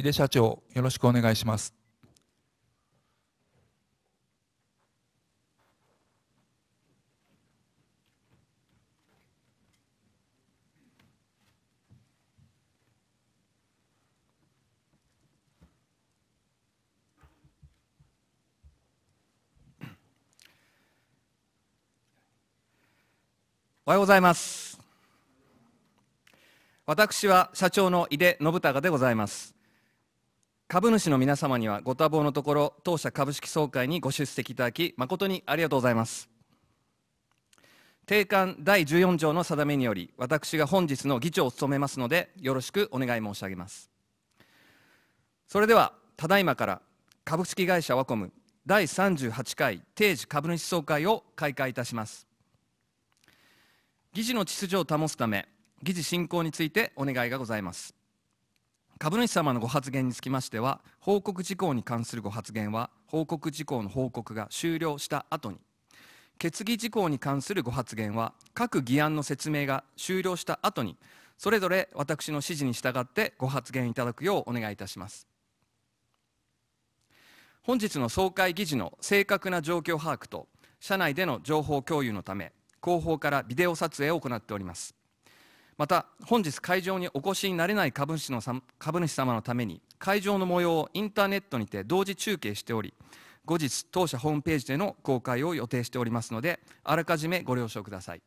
井出社長よろしくお願いしますおはようございます私は社長の井出信孝でございます株主の皆様にはご多忙のところ当社株式総会にご出席いただき誠にありがとうございます定款第14条の定めにより私が本日の議長を務めますのでよろしくお願い申し上げますそれではただいまから株式会社ワコム第38回定時株主総会を開会いたします議事の秩序を保つため議事進行についてお願いがございます株主様のご発言につきましては報告事項に関するご発言は報告事項の報告が終了した後に決議事項に関するご発言は各議案の説明が終了した後にそれぞれ私の指示に従ってご発言いただくようお願いいたします本日の総会議事の正確な状況把握と社内での情報共有のため後方からビデオ撮影を行っておりますまた本日会場にお越しになれない株主の株主様のために会場の模様をインターネットにて同時中継しており後日当社ホームページでの公開を予定しておりますのであらかじめご了承ください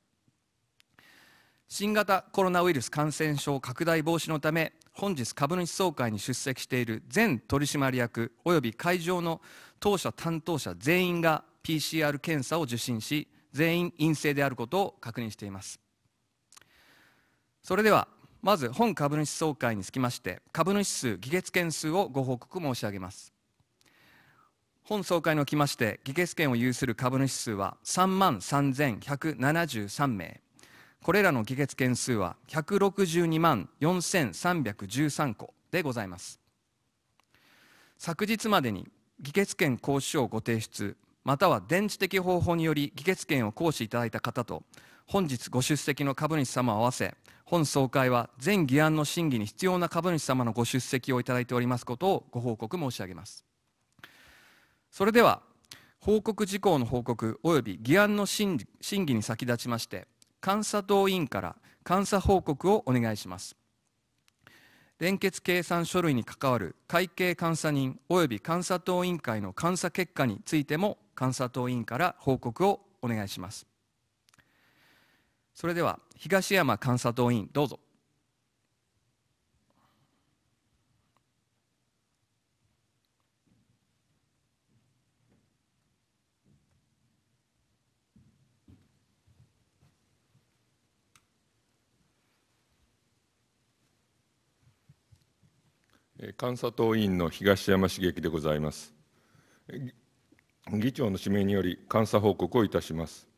新型コロナウイルス感染症拡大防止のため本日株主総会に出席している全取締役及び会場の当社担当者全員が PCR 検査を受診し全員陰性であることを確認していますそれではまず本株主総会につきまして株主数議決件数をご報告申し上げます本総会におきまして議決権を有する株主数は3万3173名これらの議決件数は162万4313個でございます昨日までに議決権行使書をご提出または電池的方法により議決権を行使いただいた方と本日ご出席の株主様を合わせ本総会は全議案の審議に必要な株主様のご出席をいただいておりますことをご報告申し上げますそれでは報告事項の報告及び議案の審議に先立ちまして監査党委員から監査報告をお願いします連結計算書類に関わる会計監査人及び監査党委員会の監査結果についても監査党委員から報告をお願いしますそれでは東山監査党委員どうぞ監査党委員の東山茂樹でございます議長の指名により監査報告をいたします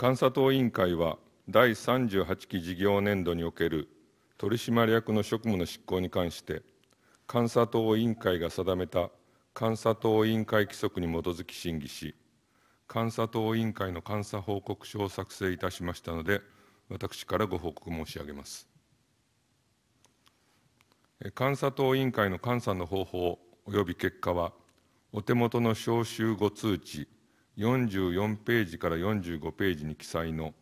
監査党委員会は第38期事業年度における取締役の職務の執行に関して監査党委員会が定めた監査党委員会規則に基づき審議し監査党委員会の監査報告書を作成いたしましたので私からご報告申し上げます監査党委員会の監査の方法及び結果はお手元の招集後通知44ページから45ページに記載の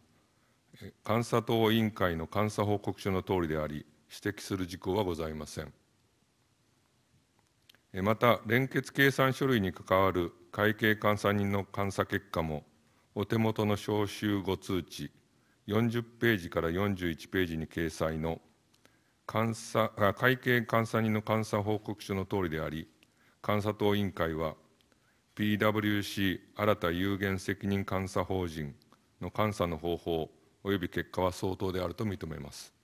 監査等委員会の監査報告書のとおりであり指摘する事項はございませんまた連結計算書類に関わる会計監査人の監査結果もお手元の招集後通知40ページから41ページに掲載の監査会計監査人の監査報告書のとおりであり監査等委員会は PWC 新た有限責任監査法人の監査の方法及び結果は相当であると認めます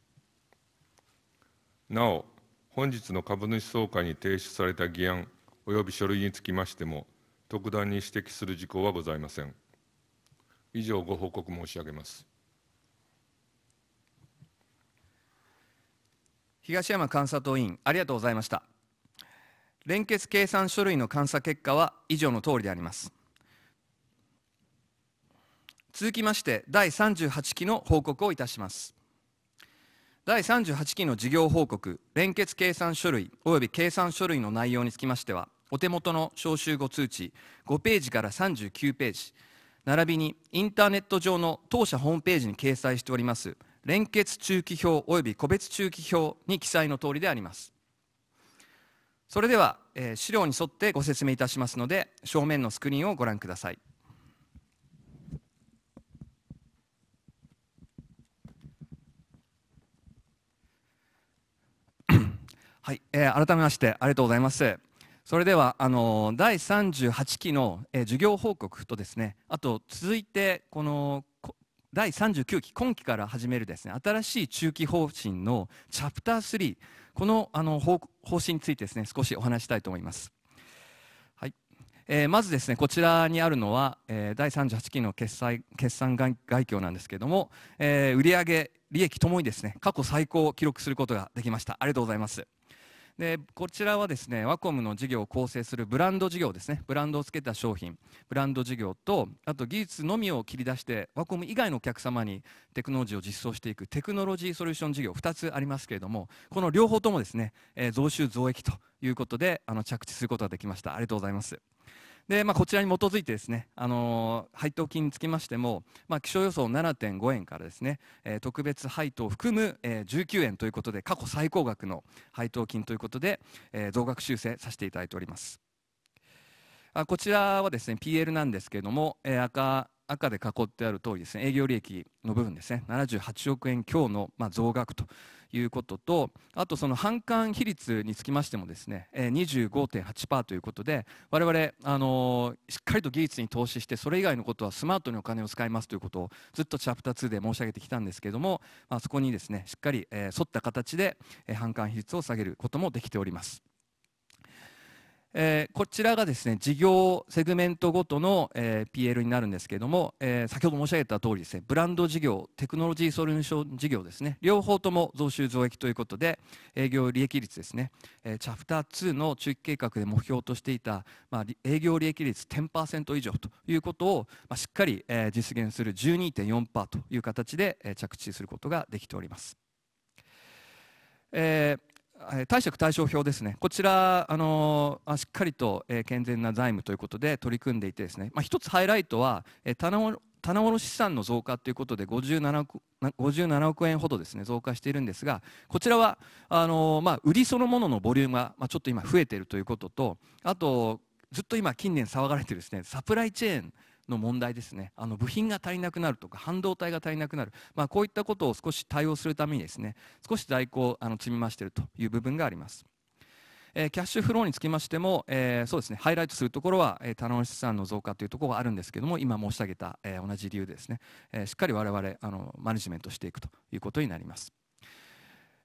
なお本日の株主総会に提出された議案及び書類につきましても特段に指摘する事項はございません以上ご報告申し上げます東山監査党員ありがとうございました連結計算書類の監査結果は以上の通りであります続きまして第38期の報告をいたします第38期の事業報告連結計算書類及び計算書類の内容につきましてはお手元の招集後通知5ページから39ページ並びにインターネット上の当社ホームページに掲載しております連結中期表及び個別中期表に記載の通りでありますそれでは、えー、資料に沿ってご説明いたしますので正面のスクリーンをご覧ください。はい、えー、改めましてありがとうございます。それではあの第38期の、えー、授業報告とですねあと続いてこの第39期今期から始めるですね新しい中期方針のチャプター3このあの方方針についてですね少しお話したいと思います。はいえー、まずですねこちらにあるのは、えー、第38期の決済決算概況なんですけれども、えー、売上利益ともにですね過去最高を記録することができましたありがとうございます。でこちらはですねワコムの事業を構成するブランド事業ですねブランドをつけた商品ブランド事業とあと技術のみを切り出してワコム以外のお客様にテクノロジーを実装していくテクノロジーソリューション事業2つありますけれどもこの両方ともですね、えー、増収増益ということであの着地することができましたありがとうございます。で、まあ、こちらに基づいてですね、あの配当金につきましても、まあ、気象予想7.5円からですね、えー、特別配当を含む、えー、19円ということで過去最高額の配当金ということで、えー、増額修正させていただいております。あこちらはですね PL なんですけれども、えー、赤赤で囲ってある通りですね営業利益の部分ですね78億円強のま増額ということとあとその反感比率につきましてもですね25.8%ということで我々あのしっかりと技術に投資してそれ以外のことはスマートにお金を使いますということをずっとチャプター2で申し上げてきたんですけれども、まあ、そこにですねしっかり、沿った形で反感比率を下げることもできております。えー、こちらがですね、事業セグメントごとの、えー、PL になるんですけども、えー、先ほど申し上げた通りですね、ブランド事業、テクノロジーソリューション事業ですね、両方とも増収増益ということで、営業利益率ですね、えチャプター2の中期計画で目標としていた、まあ、営業利益率10%以上ということを、まあ、しっかり、え実現する12.4%という形で、え着地することができております。えー貸借対照表ですね、こちら、あのー、しっかりと、えー、健全な財務ということで取り組んでいて、ですね、まあ、一つハイライトは、えー、棚棚卸資産の増加ということで57億 ,57 億円ほどですね増加しているんですがこちらはあのー、まあ、売りそのもののボリュームが、まあ、ちょっと今増えているということとあとずっと今近年騒がれてるですねサプライチェーンの問題ですねあの部品が足りなくなるとか半導体が足りなくなる、まあ、こういったことを少し対応するためにですね少し在庫をあの積み増しているという部分があります。えキャッシュフローにつきましても、えー、そうですね、ハイライトするところは、えー、棚資産の増加というところがあるんですけども、今申し上げた、えー、同じ理由でですね、えー、しっかり我々あのマネジメントしていくということになります。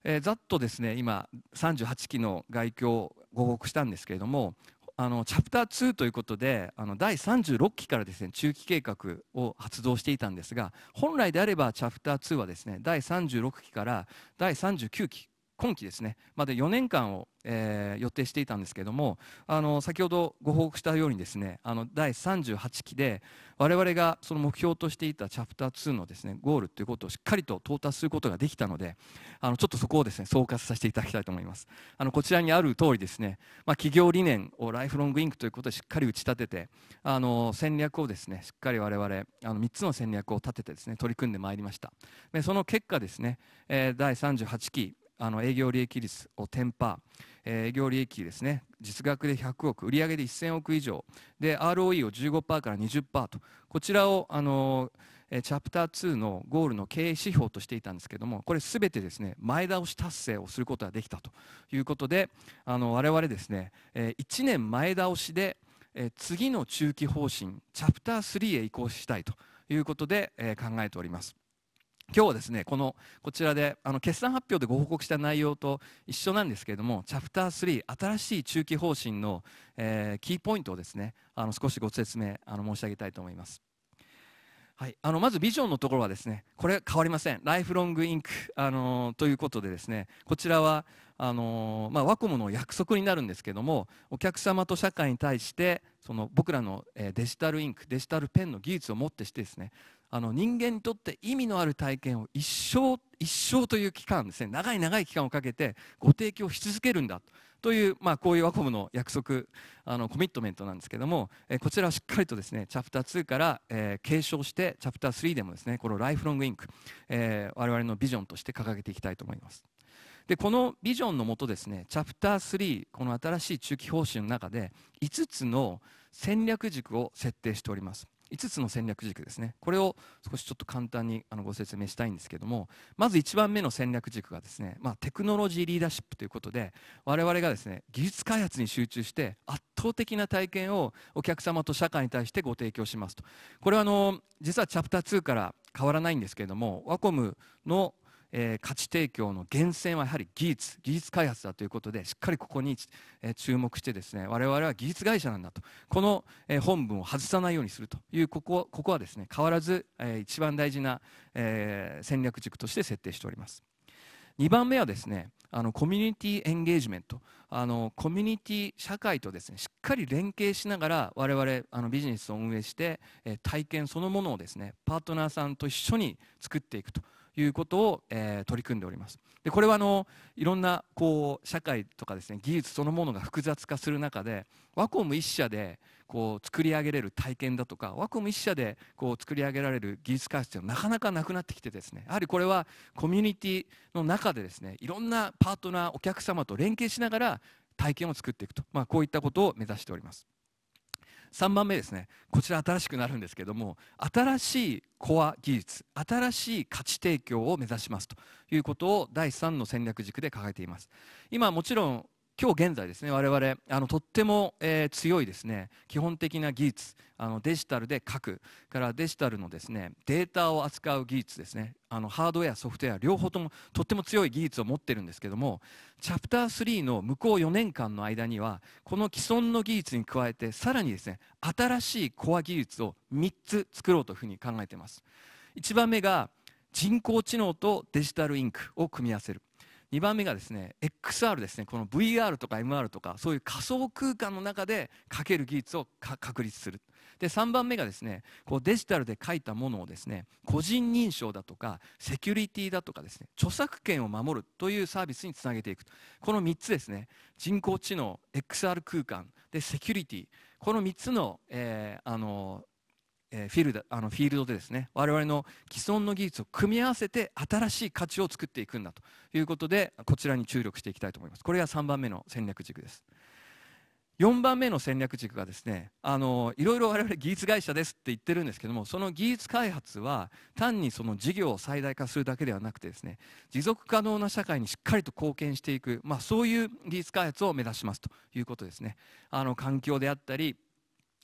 えざっとですね、今、38期の外況をご報告したんですけれども、あのチャプター2ということであの第36期からですね中期計画を発動していたんですが本来であればチャプター2はですね第36期から第39期今期ですねまで4年間を、えー、予定していたんですけどもあの先ほどご報告したようにですねあの第38期で我々がその目標としていたチャプター2のですねゴールということをしっかりと到達することができたのであのちょっとそこをですね総括させていただきたいと思いますあのこちらにある通りですね、まあ、企業理念をライフロングインクということでしっかり打ち立ててあの戦略をですねしっかり我々あの3つの戦略を立ててですね取り組んでまいりましたでその結果ですね、えー、第38期あの営業利益率を10%、えー、営業利益ですね実額で100億売上で1000億以上で ROE を15%から20%とこちらをあのー、チャプター2のゴールの経営指標としていたんですけどもこれ全てですね前倒し達成をすることができたということであの我々ですね、え1年前倒しで、え次の中期方針チャプター3へ移行したいということで、え考えております。今日はですねこのこちらであの決算発表でご報告した内容と一緒なんですけれどもチャプター3新しい中期方針の、えー、キーポイントをですねあの少しご説明あの申し上げたいと思います。はい、あのまずビジョンのところはですねこれ変わりませんライフロングインク、あのー、ということでですねこちらはあのー、まあ、ワコムの約束になるんですけどもお客様と社会に対してその僕らの、えデジタルインクデジタルペンの技術をもってしてですねあの人間にとって意味のある体験を一生一生という期間ですね長い長い期間をかけてご提供し続けるんだという、まあ、こういうワコムの約束あのコミットメントなんですけども、えこちらはしっかりとですねチャプター2から、えー、継承してチャプター3でもですねこのライフロングインク、えー、我々のビジョンとして掲げていきたいと思います。でこのビジョンのもとですねチャプター3この新しい中期方針の中で5つの戦略軸を設定しております。5つの戦略軸ですねこれを少しちょっと簡単にあのご説明したいんですけどもまず1番目の戦略軸がですね、まあ、テクノロジーリーダーシップということで我々がですね技術開発に集中して圧倒的な体験をお客様と社会に対してご提供しますとこれはあの実はチャプター2から変わらないんですけれどもワコムのえー、価値提供の源泉はやはり技術技術開発だということでしっかりここに、えー、注目してですね我々は技術会社なんだとこの、えー、本文を外さないようにするというここここはですね変わらず、えー、一番大事な、えー、戦略軸として設定しております。2番目はですねあのコミュニティエンゲージメントあのコミュニティ社会とですねしっかり連携しながら我々あのビジネスを運営して、えー、体験そのものをですねパートナーさんと一緒に作っていくということを、えー、取り組んでおりますでこれはあのいろんなこう社会とかですね技術そのものが複雑化する中でワコム一社でこう作り上げれる体験だとかワコム一社でこう作り上げられる技術開発というのはなかなかなくなってきてですねやはりこれはコミュニティの中でですねいろんなパートナーお客様と連携しながら体験を作っていくと、まあ、こういったことを目指しております。3番目ですねこちら新しくなるんですけども新しいコア技術新しい価値提供を目指しますということを第3の戦略軸で掲げています今もちろん今日現在ですね我々あのとっても、えー、強いですね基本的な技術あのデジタルで書くからデジタルのですねデータを扱う技術ですねあのハードウェアソフトウェア両方ともとっても強い技術を持ってるんですけどもチャプター3の向こう4年間の間にはこの既存の技術に加えてさらにですね新しいコア技術を3つ作ろうというふうに考えています1番目が人工知能とデジタルインクを組み合わせる2番目がですね XR ですねこの VR とか MR とかそういう仮想空間の中で書ける技術を確立するで3番目がですねこうデジタルで書いたものをですね個人認証だとかセキュリティだとかですね著作権を守るというサービスにつなげていくこの3つですね人工知能 XR 空間でセキュリティこの3つの,、えー、あのえフィールドあのフィールドでですね我々の既存の技術を組み合わせて新しい価値を作っていくんだということでこちらに注力していきたいと思いますこれが3番目の戦略軸です4番目の戦略軸がですねあのいろいろ我々技術会社ですって言ってるんですけどもその技術開発は単にその事業を最大化するだけではなくてですね持続可能な社会にしっかりと貢献していく、まあ、そういう技術開発を目指しますということですねあの環境であったり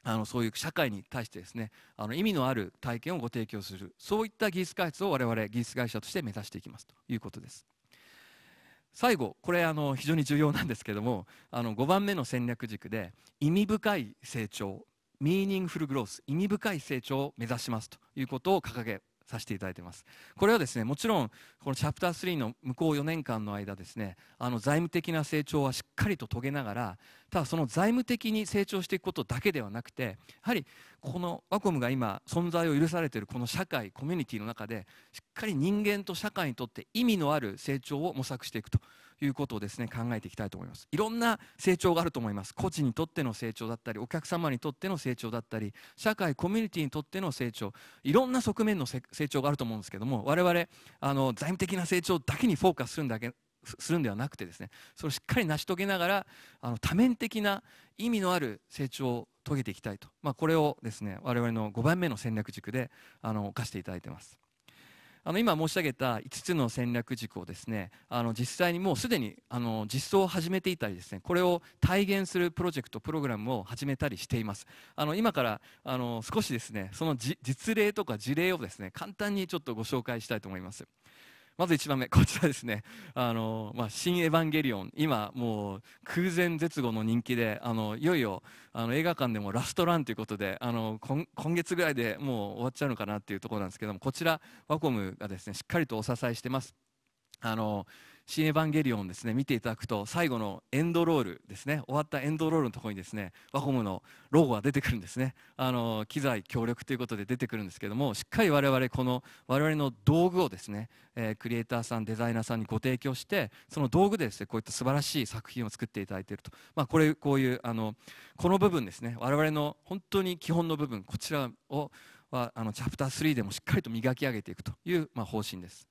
あのそういう社会に対してですねあの意味のある体験をご提供するそういった技術開発を我々技術会社として目指していきますということです最後これあの非常に重要なんですけどもあの5番目の戦略軸で意味深い成長ミーニングフルグロース意味深い成長を目指しますということを掲げさせていただいてますこれはですねもちろんこのチャプター3の向こう4年間の間ですねあの財務的な成長はしっかりと遂げながらただその財務的に成長していくことだけではなくてやはりこのワコムが今存在を許されているこの社会コミュニティの中でしっかり人間と社会にとって意味のある成長を模索していくということをですね考えていきたいと思いますいろんな成長があると思います個人にとっての成長だったりお客様にとっての成長だったり社会コミュニティにとっての成長いろんな側面の成長があると思うんですけども我々あの財務的な成長だけにフォーカスするんだけするんではなくてですねそれをしっかり成し遂げながらあの多面的な意味のある成長を遂げていきたいと、まあ、これをですね我々の5番目の戦略軸であの課していただいてます。あの今申し上げた5つの戦略軸をですねあの実際にもうすでにあの実装を始めていたりですねこれを体現するプロジェクトプログラムを始めたりしていますあの今からあの少しですねそのじ実例とか事例をですね簡単にちょっとご紹介したいと思いますまず1番目こちらですね「あのまあ、新エヴァンゲリオン」今もう空前絶後の人気であのいよいよあの映画館でもラストランということであの今月ぐらいでもう終わっちゃうのかなっていうところなんですけどもこちらワコムがですねしっかりとお支えしてます。あの新エヴァンゲリオンですね見ていただくと最後のエンドロールですね終わったエンドロールのところにですねワホムのロゴが出てくるんですねあの機材協力ということで出てくるんですけどもしっかり我々この我々の道具をですね、えー、クリエイターさんデザイナーさんにご提供してその道具でですねこういった素晴らしい作品を作っていただいていると、まあ、これこういうあのこの部分ですね我々の本当に基本の部分こちらをはあのチャプター3でもしっかりと磨き上げていくという、まあ、方針です。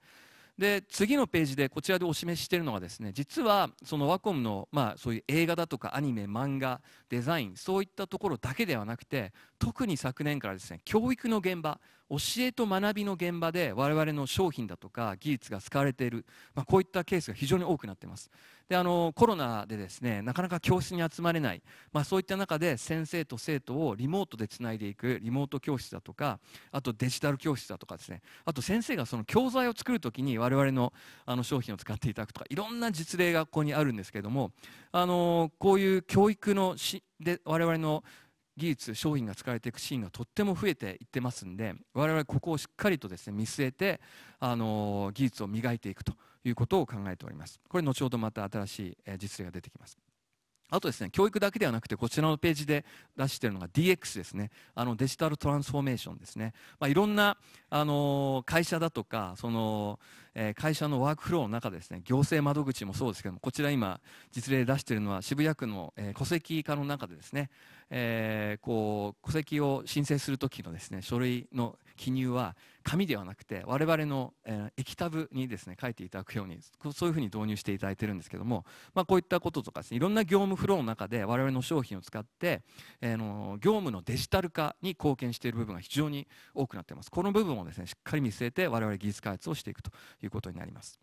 で次のページでこちらでお示ししているのはですね実はそのワコムの、まあ、そういう映画だとかアニメ漫画デザインそういったところだけではなくて特に昨年からですね教育の現場教えと学びの現場で我々の商品だとか技術が使われている、まあ、こういったケースが非常に多くなっていますであのコロナでですねなかなか教室に集まれない、まあ、そういった中で先生と生徒をリモートでつないでいくリモート教室だとかあとデジタル教室だとかですねあと先生がその教材を作る時に我々のあの商品を使っていただくとかいろんな実例がここにあるんですけれどもあのこういう教育のしで我々の技術商品が使われていくシーンがとっても増えていってますんで我々ここをしっかりとですね見据えてあの技術を磨いていくということを考えておりますこれ後ほどまた新しい実例が出てきますあとですね、教育だけではなくて、こちらのページで出しているのが DX ですね。あのデジタルトランスフォーメーションですね。まあ、いろんな、あの会社だとか、その、えー、会社のワークフローの中ですね、行政窓口もそうですけども、こちら今、実例出しているのは渋谷区の、えー、戸籍化の中でですね、えー、こう、戸籍を申請するときのですね、書類の記入は紙ではなくて我々の、え液タブにですね書いていただくようにそういうふうに導入していただいてるんですけども、まあ、こういったこととかですねいろんな業務フローの中で我々の商品を使って、えの業務のデジタル化に貢献している部分が非常に多くなっていますこの部分をですねしっかり見据えて我々技術開発をしていくということになります。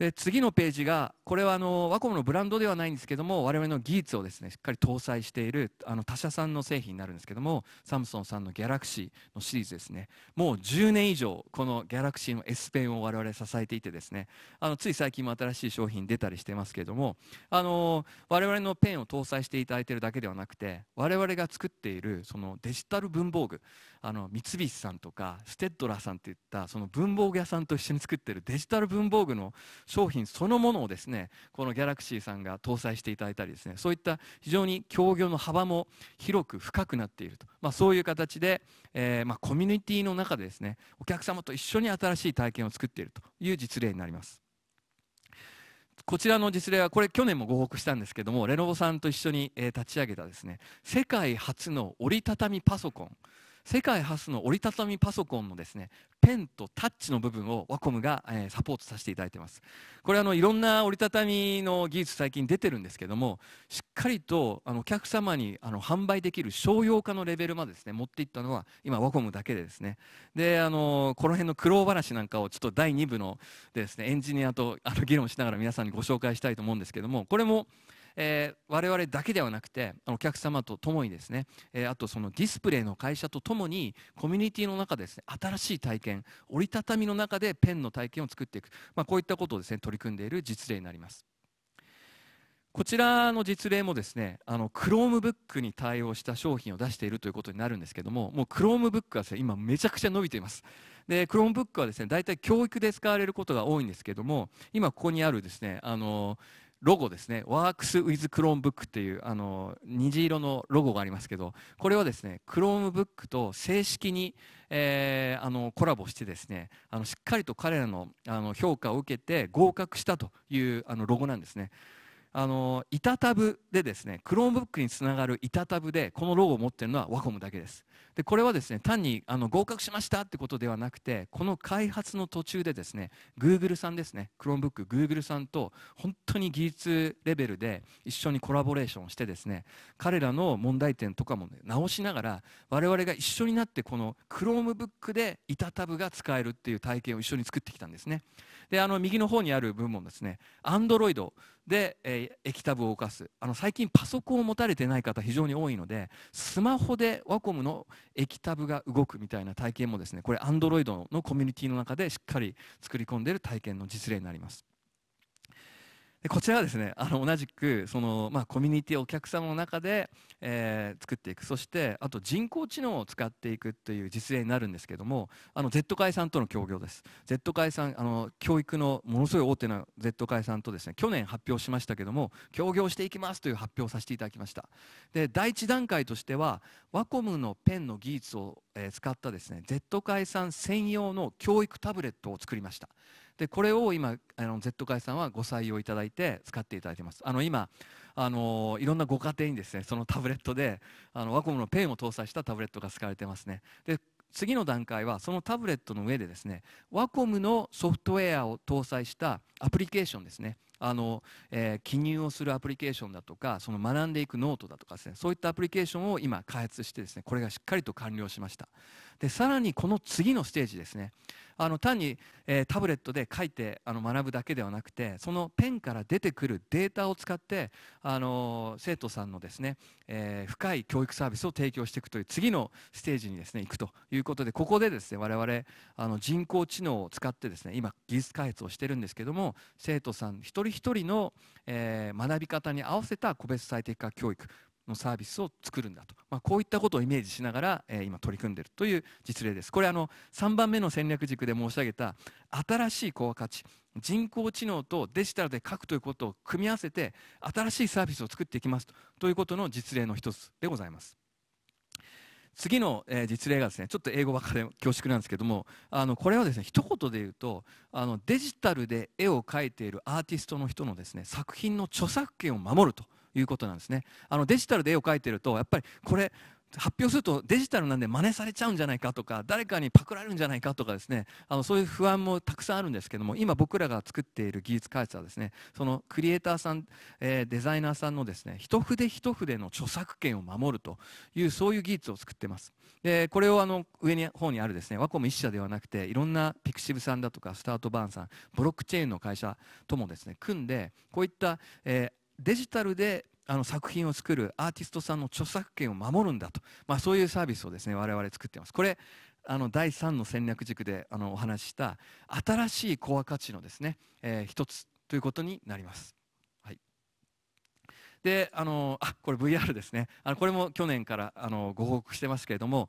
で次のページがこれはあのワコムのブランドではないんですけども我々の技術をですねしっかり搭載しているあの他社さんの製品になるんですけどもサムソンさんのギャラクシーのシリーズですねもう10年以上このギャラクシーの S ペンを我々支えていてですねあのつい最近も新しい商品出たりしてますけどもあの我々のペンを搭載していただいているだけではなくて我々が作っているそのデジタル文房具あの三菱さんとかステッドラーさんといったその文房具屋さんと一緒に作っているデジタル文房具の商品そのものをですねこのギャラクシーさんが搭載していただいたりですねそういった非常に協業の幅も広く深くなっていると、まあ、そういう形で、えー、まあ、コミュニティの中でですねお客様と一緒に新しい体験を作っているという実例になります。こちらの実例はこれ去年もご報告したんですけどもレノボさんと一緒に立ち上げたですね世界初の折りたたみパソコン世界初の折りたたみパソコンのですねペンとタッチの部分をワコムが、えー、サポートさせていただいていますこれあのいろんな折りたたみの技術最近出てるんですけどもしっかりとあのお客様にあの販売できる商用化のレベルまでですね持っていったのは今ワコムだけでですねであのこの辺の苦労話なんかをちょっと第2部のでですねエンジニアとあの議論しながら皆さんにご紹介したいと思うんですけどもこれもえー、我々だけではなくてお客様とともにですね、えー、あとそのディスプレイの会社とともにコミュニティの中でですね新しい体験折りたたみの中でペンの体験を作っていく、まあ、こういったことをですね取り組んでいる実例になります。こちらの実例もですね、あの Chromebook に対応した商品を出しているということになるんですけども、もう Chromebook はです、ね、今めちゃくちゃ伸びています。で、Chromebook はですね、大体教育で使われることが多いんですけども、今ここにあるですね、あのロゴですね、Works with Chromebook っていうあの虹色のロゴがありますけど、これはですね、Chromebook と正式に、えー、あのコラボしてですね、あのしっかりと彼らのあの評価を受けて合格したというあのロゴなんですね。あの板タブでですね、Chromebook につながる板タブでこのロゴを持っているのはワコムだけです。でこれはですね単にあの合格しましたってことではなくてこの開発の途中でですね Google さんですね Chromebook、Google さんと本当に技術レベルで一緒にコラボレーションしてですね彼らの問題点とかも、ね、直しながら我々が一緒になってこの Chromebook で板タブが使えるっていう体験を一緒に作ってきたんですね。であの右の方にある部門ですね Android で、えー、液タブを動かすあの最近パソコンを持たれてない方非常に多いのでスマホでワコムの液タブが動くみたいな体験もですねこれ Android のコミュニティの中でしっかり作り込んでいる体験の実例になりますでこちらはですねあの同じくその、まあ、コミュニティお客様の中で、えー、作っていくそしてあと人工知能を使っていくという実例になるんですけどもあの Z 会さんとの協業です Z 会さんあの教育のものすごい大手な Z 会さんとですね去年発表しましたけども協業していきますという発表をさせていただきましたで第1段階としてはワコムのペンの技術を、えー、使ったですね Z 会さん専用の教育タブレットを作りましたでこれを今あの Z 会さんはご採用いただいて使っていただいてますあの今あのいろんなご家庭にですねそのタブレットであのワコムのペンを搭載したタブレットが使われてますねで次の段階はそのタブレットの上でですねワコムのソフトウェアを搭載したアプリケーションですねあの、えー、記入をするアプリケーションだとかその学んでいくノートだとかですねそういったアプリケーションを今開発してですねこれがしっかりと完了しましたでさらにこの次のステージですねあの単に、えー、タブレットで書いてあの学ぶだけではなくてそのペンから出てくるデータを使ってあの生徒さんのですね、えー、深い教育サービスを提供していくという次のステージにですね行くということでここでですね我々あの人工知能を使ってですね今技術開発をしてるんですけども生徒さん一人一人の、えー、学び方に合わせた個別最適化教育のサービスを作るんだと、まあ、こういったことをイメージしながら、えー、今取り組んでいるという実例です。これあの3番目の戦略軸で申し上げた新しいコア価値人工知能とデジタルで書くということを組み合わせて新しいサービスを作っていきますとということの実例の一つでございます。次の、えー、実例がですねちょっと英語ばかり恐縮なんですけどもあのこれはですね一言で言うとあのデジタルで絵を描いているアーティストの人のですね作品の著作権を守るということなんですねあのデジタルで絵を描いてるとやっぱりこれ発表するとデジタルなんで真似されちゃうんじゃないかとか誰かにパクられるんじゃないかとかですねあのそういう不安もたくさんあるんですけども今僕らが作っている技術開発はですねそのクリエイターさん、えー、デザイナーさんのですね一筆一筆の著作権を守るというそういう技術を作ってますでこれをあの上に方にあるですねワコム1社ではなくていろんなピクシブさんだとかスタートバーンさんブロックチェーンの会社ともですね組んでこういった、えーデジタルであの作品を作るアーティストさんの著作権を守るんだと、まあ、そういうサービスをですね我々作ってます。これあの第3の戦略軸であのお話しした新しいコア価値のですね、えー、一つということになります。はい、であのあこれ VR ですねあのこれも去年からあのご報告してますけれども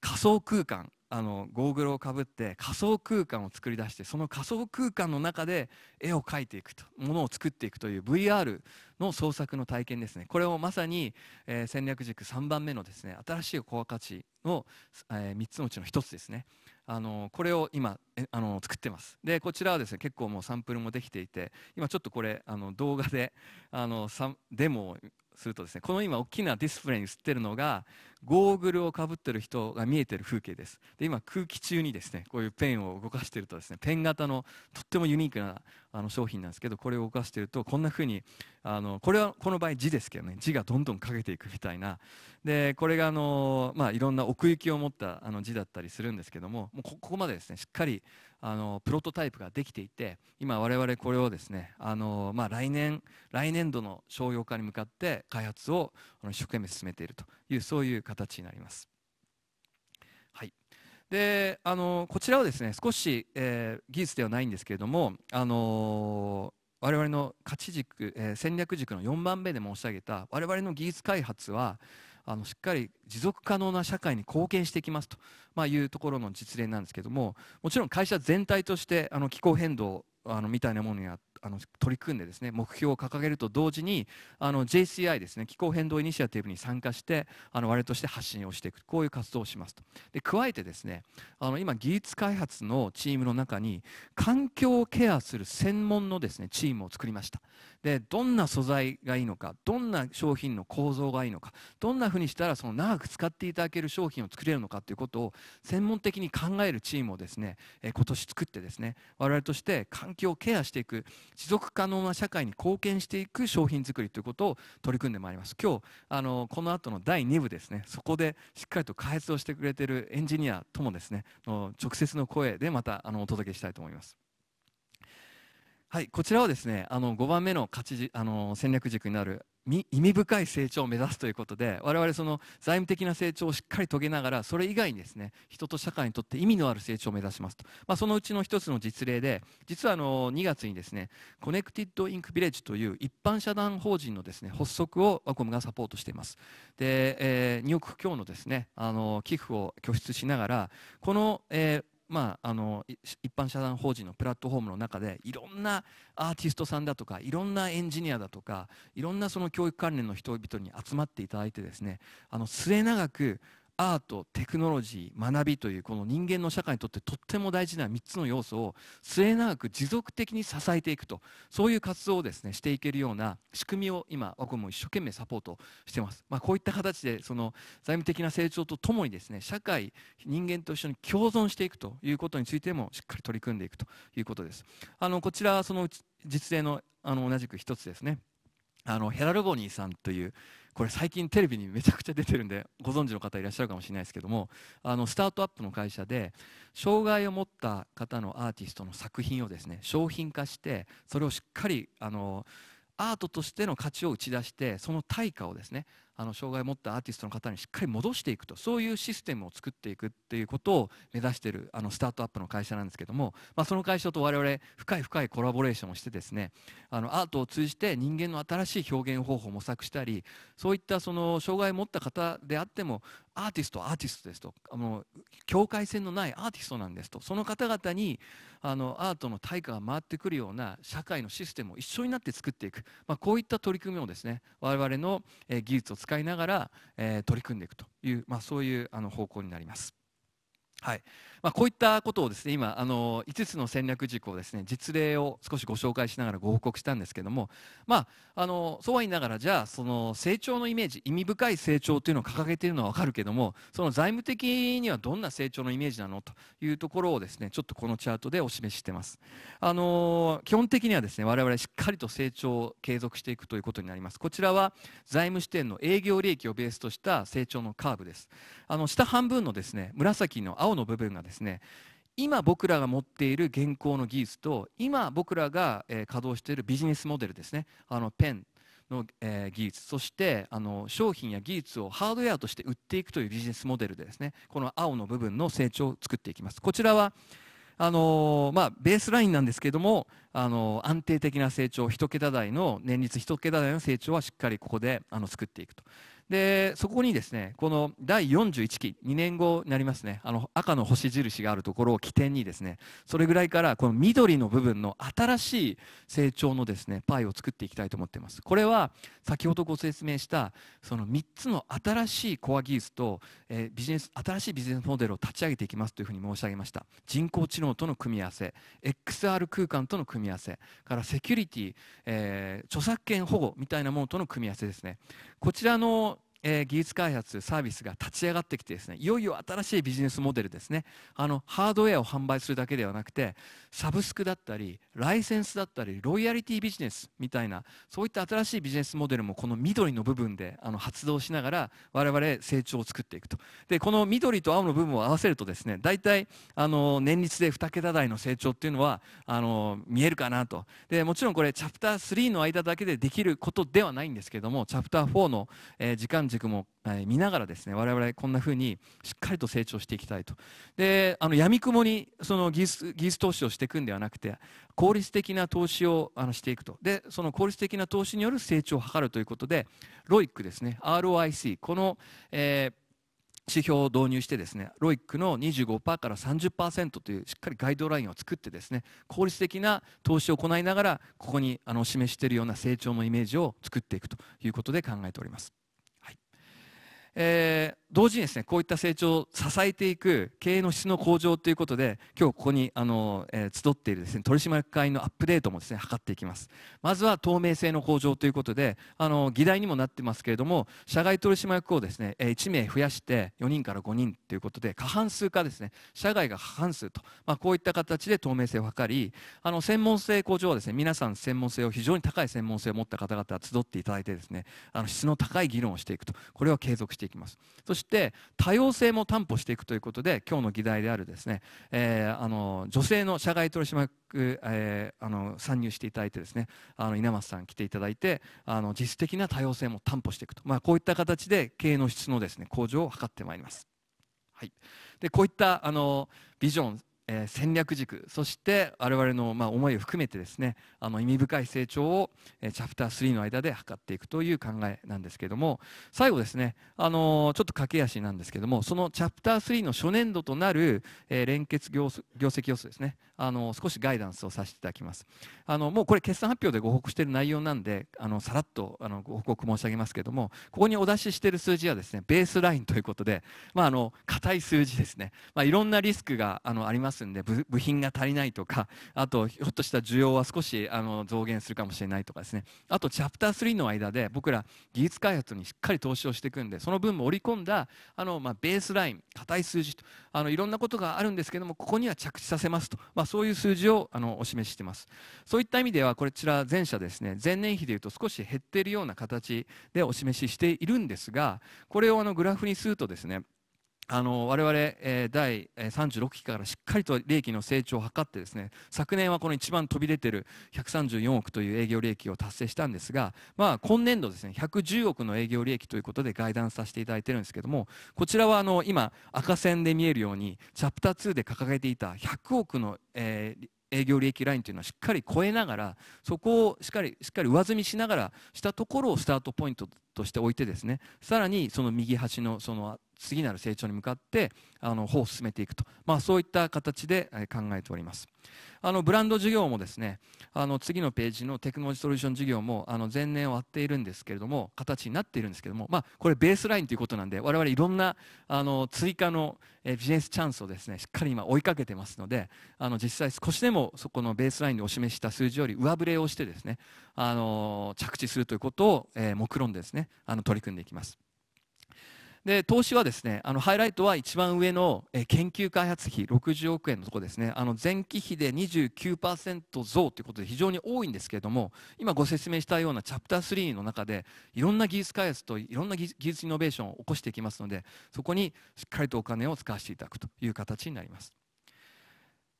仮想空間あのゴーグルをかぶって仮想空間を作り出してその仮想空間の中で絵を描いていくとものを作っていくという VR の創作の体験ですねこれをまさに、えー、戦略軸3番目のですね新しいコア価値の、えー、3つのうちの1つですねあのこれを今あの作ってますでこちらはですね結構もうサンプルもできていて今ちょっとこれあの動画であのデモをするとですねこの今大きなディスプレイに映ってるのがゴーグルをかぶってる人が見えてる風景ですで今空気中にですねこういうペンを動かしてるとですねペン型のとってもユニークなあの商品なんですけどこれを動かしてるとこんな風にあのこれはこの場合字ですけどね字がどんどんかけていくみたいなでこれがあの、まあ、いろんな奥行きを持ったあの字だったりするんですけどももうここまでですねしっかりあのプロトタイプができていて今我々これをですねあの、まあ、来年来年度の商用化に向かって開発を一生懸命進めているというそういう形になります。はいであのこちらはですね少し、えー、技術ではないんですけれども、あのー、我々の価値軸、えー、戦略軸の4番目で申し上げた我々の技術開発はあのしっかり持続可能な社会に貢献していきますと、まあ、いうところの実例なんですけどももちろん会社全体としてあの気候変動あのみたいなものにあの取り組んでですね目標を掲げると同時にあの JCI ですね気候変動イニシアティブに参加してあの我々として発信をしていくこういう活動をしますとで加えてですねあの今技術開発のチームの中に環境をケアする専門のですねチームを作りましたでどんな素材がいいのかどんな商品の構造がいいのかどんなふうにしたらその長く使っていただける商品を作れるのかということを専門的に考えるチームをですね今年作ってですね我々として環境をケアしていく持続可能な社会に貢献していく商品づくりということを取り組んでまいります今日あのこの後の第2部ですねそこでしっかりと開発をしてくれてるエンジニアともですねの直接の声でまたあのお届けしたいと思います。はい、こちらはですねあの5番目の価値あの戦略軸になる意味深い成長を目指すということで我々その財務的な成長をしっかり遂げながらそれ以外にですね人と社会にとって意味のある成長を目指しますと、まあ、そのうちの一つの実例で実はあの2月にですねコネクティッド・インク・ビレッジという一般社団法人のですね発足をワコムがサポートしていますで、えー、2億強のですねあの寄付を拠出しながらこの、えーまあ、あの一般社団法人のプラットフォームの中でいろんなアーティストさんだとかいろんなエンジニアだとかいろんなその教育関連の人々に集まっていただいてですねあの末永くアートテクノロジー学びというこの人間の社会にとってとっても大事な3つの要素を末永く持続的に支えていくとそういう活動をですねしていけるような仕組みを今ワも一生懸命サポートしてます、まあ、こういった形でその財務的な成長とともにですね社会人間と一緒に共存していくということについてもしっかり取り組んでいくということですあのこちらその実例のあの同じく1つですねあのヘラルボニーさんというこれ最近テレビにめちゃくちゃ出てるんでご存知の方いらっしゃるかもしれないですけどもあのスタートアップの会社で障害を持った方のアーティストの作品をですね商品化してそれをしっかりあのアートとしての価値を打ち出してその対価をですねあの障害を持ったアーティストの方にしっかり戻していくとそういうシステムを作っていくっていうことを目指しているあのスタートアップの会社なんですけども、まあ、その会社と我々深い深いコラボレーションをしてですねあのアートを通じて人間の新しい表現方法を模索したりそういったその障害を持った方であってもアーティストアーティストですとあの境界線のないアーティストなんですとその方々にあのアートの対価が回ってくるような社会のシステムを一緒になって作っていく、まあ、こういった取り組みをですね我々の技術を使いながら、えー、取り組んでいくという、まあ、そういうあの方向になります。はいまあ、こういったことをですね今あの5つの戦略軸をですね実例を少しご紹介しながらご報告したんですけども、まあ、あのそうは言いながらじゃあその成長のイメージ意味深い成長というのを掲げているのは分かるけどもその財務的にはどんな成長のイメージなのというところをですねちょっとこのチャートでお示ししてます。あの基本的にはですね我々しっかりと成長を継続していくということになります。こちらは財務視点の営業利益をベースとした成長のカーブです。あの下半分のですね紫の青の部分がですね今僕らが持っている現行の技術と今僕らが、え稼働しているビジネスモデルですねあのペンの、え技術そしてあの商品や技術をハードウェアとして売っていくというビジネスモデルでですねこの青の部分の成長を作っていきますこちらはあのまあ、ベースラインなんですけども、あの安定的な成長1桁台の年率1桁台の成長はしっかりここであの作っていくとでそこにですねこの第41期2年後になりますねあの赤の星印があるところを起点にですねそれぐらいからこの緑の部分の新しい成長のですねパイを作っていきたいと思っていますこれは先ほどご説明したその3つの新しいコア技術と、えー、ビジネス新しいビジネスモデルを立ち上げていきますというふうに申し上げました人工知能との組み合わせ XR 空間との組み合わせからセキュリティ、えー、著作権保護みたいなものとの組み合わせですねこちらのえー、技術開発サービスが立ち上がってきてですねいよいよ新しいビジネスモデルですねあのハードウェアを販売するだけではなくてサブスクだったりライセンスだったりロイヤリティビジネスみたいなそういった新しいビジネスモデルもこの緑の部分であの発動しながら我々成長を作っていくとでこの緑と青の部分を合わせるとですね大体あの年率で2桁台の成長っていうのはあの見えるかなとでもちろんこれチャプター3の間だけでできることではないんですけどもチャプター4の、えー、時間間軸も、え見ながらですね我々こんな風にしっかりと成長していきたいとであの闇雲にその技術技術投資をしていくんではなくて効率的な投資をあのしていくとでその効率的な投資による成長を図るということで ROIC ですね ROIC この、えー指標を導入してですねロイックの25%から30%というしっかりガイドラインを作ってですね効率的な投資を行いながらここにあの示しているような成長のイメージを作っていくということで考えております。é, 同時にですねこういった成長を支えていく経営の質の向上ということで今日ここにあの、えー、集っているです、ね、取締役会のアップデートもですね図っていきますまずは透明性の向上ということであの議題にもなってますけれども社外取締役をですね1名増やして4人から5人ということで過半数化ですね社外が過半数と、まあ、こういった形で透明性を図りあの専門性向上はですね皆さん専門性を非常に高い専門性を持った方々集っていただいてですねあの質の高い議論をしていくとこれを継続していきますそしして多様性も担保していくということで今日の議題であるですね、えー、あの女性の社外取締役、えー、あの参入していただいてですねあの稲松さん来ていただいてあの実質的な多様性も担保していくと、まあ、こういった形で経営の質のですね向上を図ってまいります。はい、でこういったあのビジョンえー、戦略軸そして我々のまあ思いを含めてですねあの意味深い成長を、えー、チャプター3の間で図っていくという考えなんですけども最後ですね、あのー、ちょっと駆け足なんですけどもそのチャプター3の初年度となる、えー、連結業業績予想ですね、あのー、少しガイダンスをさせていただきますあのもうこれ決算発表でご報告している内容なんであのさらっとあのご報告申し上げますけどもここにお出ししている数字はですねベースラインということでまああの硬い数字ですね、まあ、いろんなリスクがあのありますますんで部品が足りないとか あとひょっとしたら需要は少しあの増減するかもしれないとかですねあとチャプター3の間で僕ら技術開発にしっかり投資をしていくんでその分も織り込んだあの、まあ、ベースライン硬い数字とあのいろんなことがあるんですけどもここには着地させますと、まあ、そういう数字をあのお示ししてますそういった意味ではこちら前者ですね前年比でいうと少し減っているような形でお示ししているんですがこれをあのグラフにするとですねあの我々、え第36期からしっかりと利益の成長を図ってですね昨年はこの一番飛び出てる134億という営業利益を達成したんですが、まあ、今年度ですね110億の営業利益ということでガイダンスさせていただいてるんですけどもこちらはあの今赤線で見えるようにチャプター2で掲げていた100億の、え営業利益ラインというのはしっかり超えながらそこをしっかりしっかり上積みしながらしたところをスタートポイントとしておいてですねさらにその右端のその次なる成長に向かってあの歩を進めていくと、まあ、そういった形で考えておりますあのブランド事業もですねあの次のページのテクノロジーソリューション事業もあの前年を割っているんですけれども形になっているんですけども、まあ、これベースラインということなんで我々いろんなあの追加のビジネスチャンスをですねしっかり今追いかけてますのであの実際少しでもそこのベースラインでお示した数字より上振れをしてですねあの着地するということを、えー、目論んでですねあの取り組んでいきます。で投資はですねあのハイライトは一番上の、えー、研究開発費60億円のところですねあの前期比で29%増ということで非常に多いんですけれども今ご説明したようなチャプター3の中でいろんな技術開発といろんな技術イノベーションを起こしていきますのでそこにしっかりとお金を使わせていただくという形になります。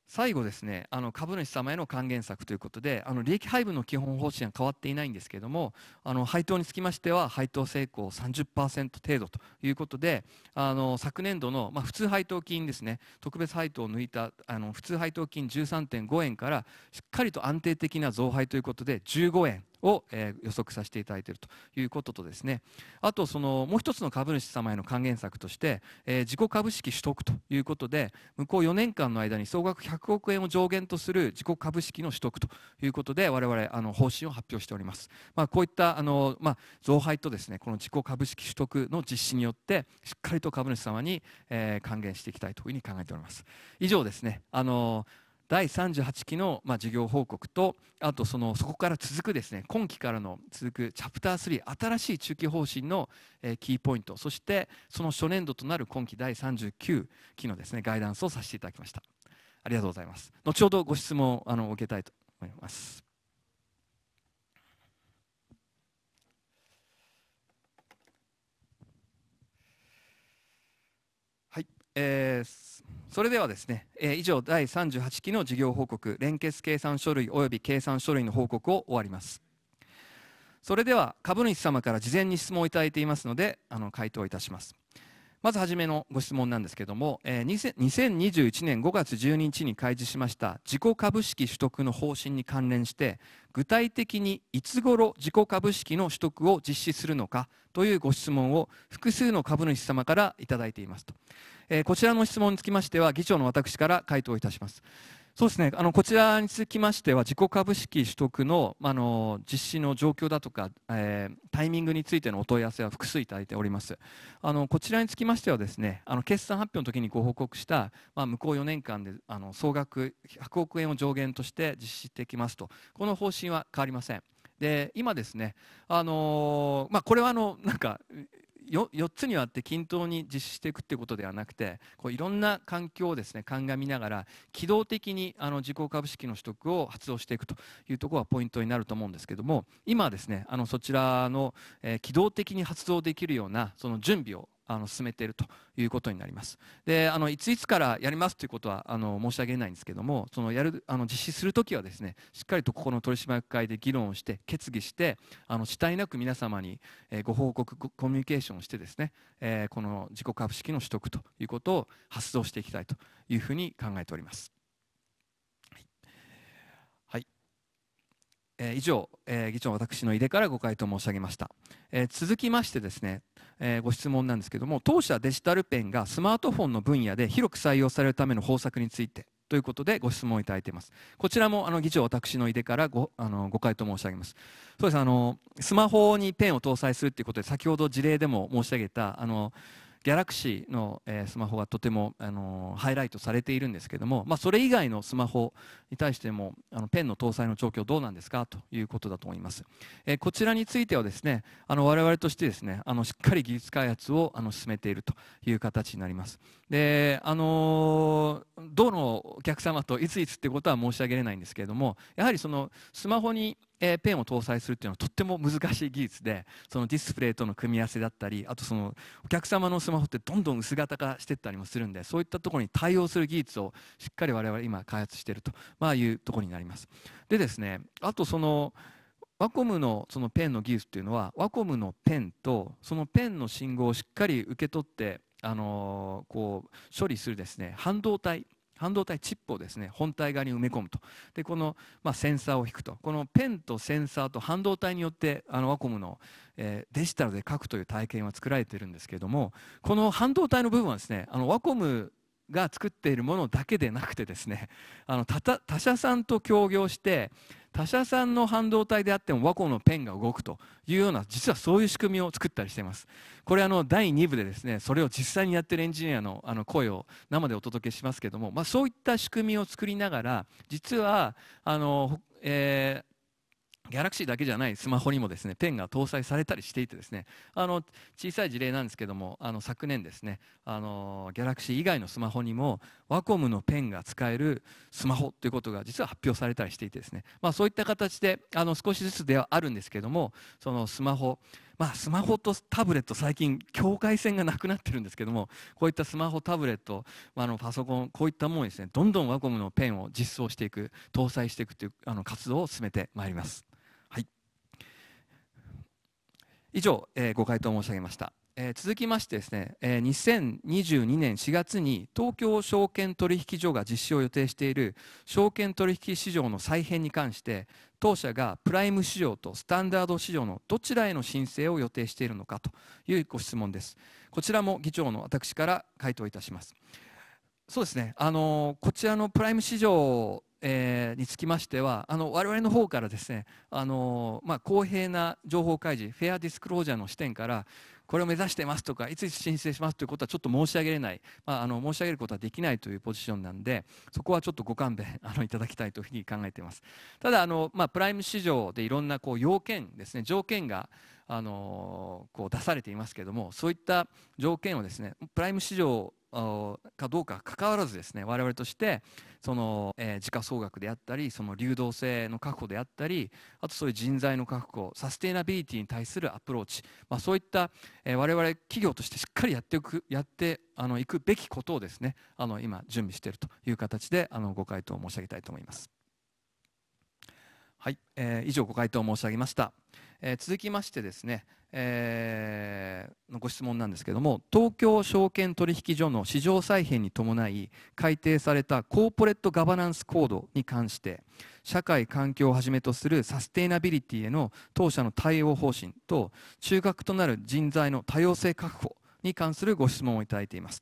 最後ですねあの株主様への還元策ということであの利益配分の基本方針は変わっていないんですけれどもあの配当につきましては配当成功30%程度ということであの昨年度の、まあ、普通配当金ですね特別配当を抜いたあの普通配当金13.5円からしっかりと安定的な増配ということで15円を、えー、予測させていただいているということとですねあとそのもう一つの株主様への還元策として、えー、自己株式取得ということで向こう4年間の間に総額100億円を上限とする自己株式の取得ということで我々あの方針を発表しております、まあ、こういったあの、まあ、増配とですねこの自己株式取得の実施によってしっかりと株主様に、えー、還元していきたいというふうに考えております以上ですねあのー第38期の、まあ、事業報告とあとそのそこから続くですね今期からの続くチャプター3新しい中期方針の、えー、キーポイントそしてその初年度となる今期第39期のですねガイダンスをさせていただきましたありがとうございます後ほどご質問あの受けたいと思いますはいえーそれではですね、えー、以上第38期の事業報告連結計算書類及び計算書類の報告を終わりますそれでは株主様から事前に質問をいただいていますのであの回答いたしますまず初めのご質問なんですけれども、えー、2021年5月12日に開示しました自己株式取得の方針に関連して具体的にいつ頃自己株式の取得を実施するのかというご質問を複数の株主様からいただいていますとえー、こちらの質問につきましては、議長の私から回答いたします。そうですね、あのこちらにつきましては、自己株式取得のあの実施の状況だとか、えー、タイミングについてのお問い合わせは複数いただいております。あのこちらにつきましては、ですねあの決算発表の時にご報告した、まあ、向こう4年間であの総額100億円を上限として実施していきますと、この方針は変わりません。で今ですね、あのまあ、これはあのなんか 4, 4つに割って均等に実施していくっていうことではなくてこういろんな環境をですね鑑みながら機動的にあの自己株式の取得を発動していくというところがポイントになると思うんですけども今はですねあのそちらの、えー、機動的に発動できるようなその準備をあの進めているということになります。であのいついつからやりますということはあの申し上げないんですけどもそのやるあの実施するときはですねしっかりとここの取締役会で議論をして決議してあの遅滞なく皆様に、えご報告コミュニケーションをしてですね、えー、この自己株式の取得ということを発動していきたいというふうに考えております。はい、え以上、え議長私の井出からご回答申し上げました、え続きましてですねえー、ご質問なんですけども当社デジタルペンがスマートフォンの分野で広く採用されるための方策についてということでご質問いただいています。こちらもあの議長私の井出からごあのご回答申し上げます。そうですあのスマホにペンを搭載するということで先ほど事例でも申し上げたあのギャラクシーの、えー、スマホがとても、あのー、ハイライトされているんですけども、まあ、それ以外のスマホに対してもあのペンの搭載の状況どうなんですかということだと思います、えー、こちらについてはですねあの我々としてですねあのしっかり技術開発をあの進めているという形になりますであのどのお客様といついつってことは申し上げれないんですけれどもやはりそのスマホにえペンを搭載するっていうのはとっても難しい技術でそのディスプレイとの組み合わせだったりあとそのお客様のスマホってどんどん薄型化してったりもするんでそういったところに対応する技術をしっかり我々今開発していると、まいうところになります。でですねあとそのワコムのそのペンの技術っていうのはワコムのペンとそのペンの信号をしっかり受け取って、あのこう処理するですね半導体半導体チップをですね本体側に埋め込むとでこの、まあ、センサーを引くとこのペンとセンサーと半導体によってあのワコムの、えー、デジタルで書くという体験は作られているんですけれどもこの半導体の部分はですねあのワコムが作っているものだけでなくてですねあの他社さんと協業して他社さんの半導体であっても和光のペンが動くというような実はそういう仕組みを作ったりしていますこれあの第2部でですねそれを実際にやってるエンジニアのあの声を生でお届けしますけども、まあ、そういった仕組みを作りながら実はあの、えーギャラクシーだけじゃないスマホにもですねペンが搭載されたりしていてですねあの小さい事例なんですけどもあの昨年ですねあのギャラクシー以外のスマホにもワコムのペンが使えるスマホということが実は発表されたりしていてですね、まあ、そういった形であの少しずつではあるんですけどもそのスマホまあ、スマホとタブレット最近境界線がなくなってるんですけどもこういったスマホタブレット、あ、のパソコンこういったものにですねどんどんワコムのペンを実装していく搭載していくというあの活動を進めてまいります。以上、えー、ご回答申し上げました、えー、続きましてですね、えー、2022年4月に東京証券取引所が実施を予定している証券取引市場の再編に関して当社がプライム市場とスタンダード市場のどちらへの申請を予定しているのかというご質問ですこちらも議長の私から回答いたしますそうですね、あのこちらのプライム市場、えー、につきましては、あの我々の方からですね、あのまあ、公平な情報開示、フェアディスクロージャーの視点から、これを目指してますとか、いついつ申請しますということはちょっと申し上げれない、まあ、あの申し上げることはできないというポジションなんで、そこはちょっとご勘弁あのいただきたいというふうに考えています。ただあの、まあ、プライム市場でいろんなこう要件ですね、条件があのこう出されていますけれども、そういった条件をですね、プライム市場かどうか関わらずですね我々としてその、えー、時価総額であったりその流動性の確保であったりあとそういう人材の確保サステイナビリティに対するアプローチ、まあ、そういった、えー、我々企業としてしっかりやっていくやってあのいくべきことをですねあの今準備しているという形であのご回答を申し上げたいと思います。はい、えー、以上ご回答を申し上げました。えー、続きましてですね、えー、のご質問なんですけども東京証券取引所の市場再編に伴い改定されたコーポレットガバナンスコードに関して社会環境をはじめとするサステイナビリティへの当社の対応方針と中核となる人材の多様性確保に関するご質問をいただいています。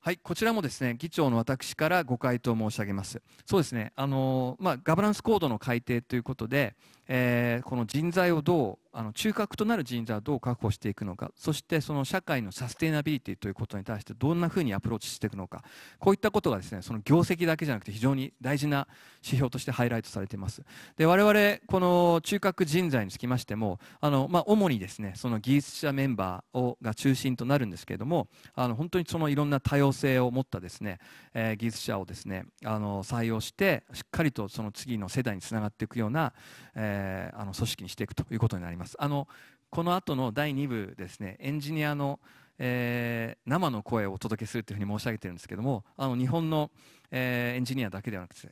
はい、こちらもですね議長の私からご回答申し上げます。そうですねあの、まあ、ガバナンスコードの改定ということで、えー、この人材をどうあの中核となる人材をどう確保していくのかそしてその社会のサステイナビリティということに対してどんなふうにアプローチしていくのかこういったことがですねその業績だけじゃなくて非常に大事な指標としてハイライトされていますで我々この中核人材につきましてもあの、まあ、主にですねその技術者メンバーをが中心となるんですけれどもあの本当にそのいろんな多様性を持ったですね、えー、技術者をですねあの採用してしっかりとその次の世代につながっていくような、えーえー、あの組織にしていくということになります。あのこの後の第2部ですねエンジニアの、えー、生の声をお届けするというふうに申し上げてるんですけどもあの日本の、えー、エンジニアだけではなくて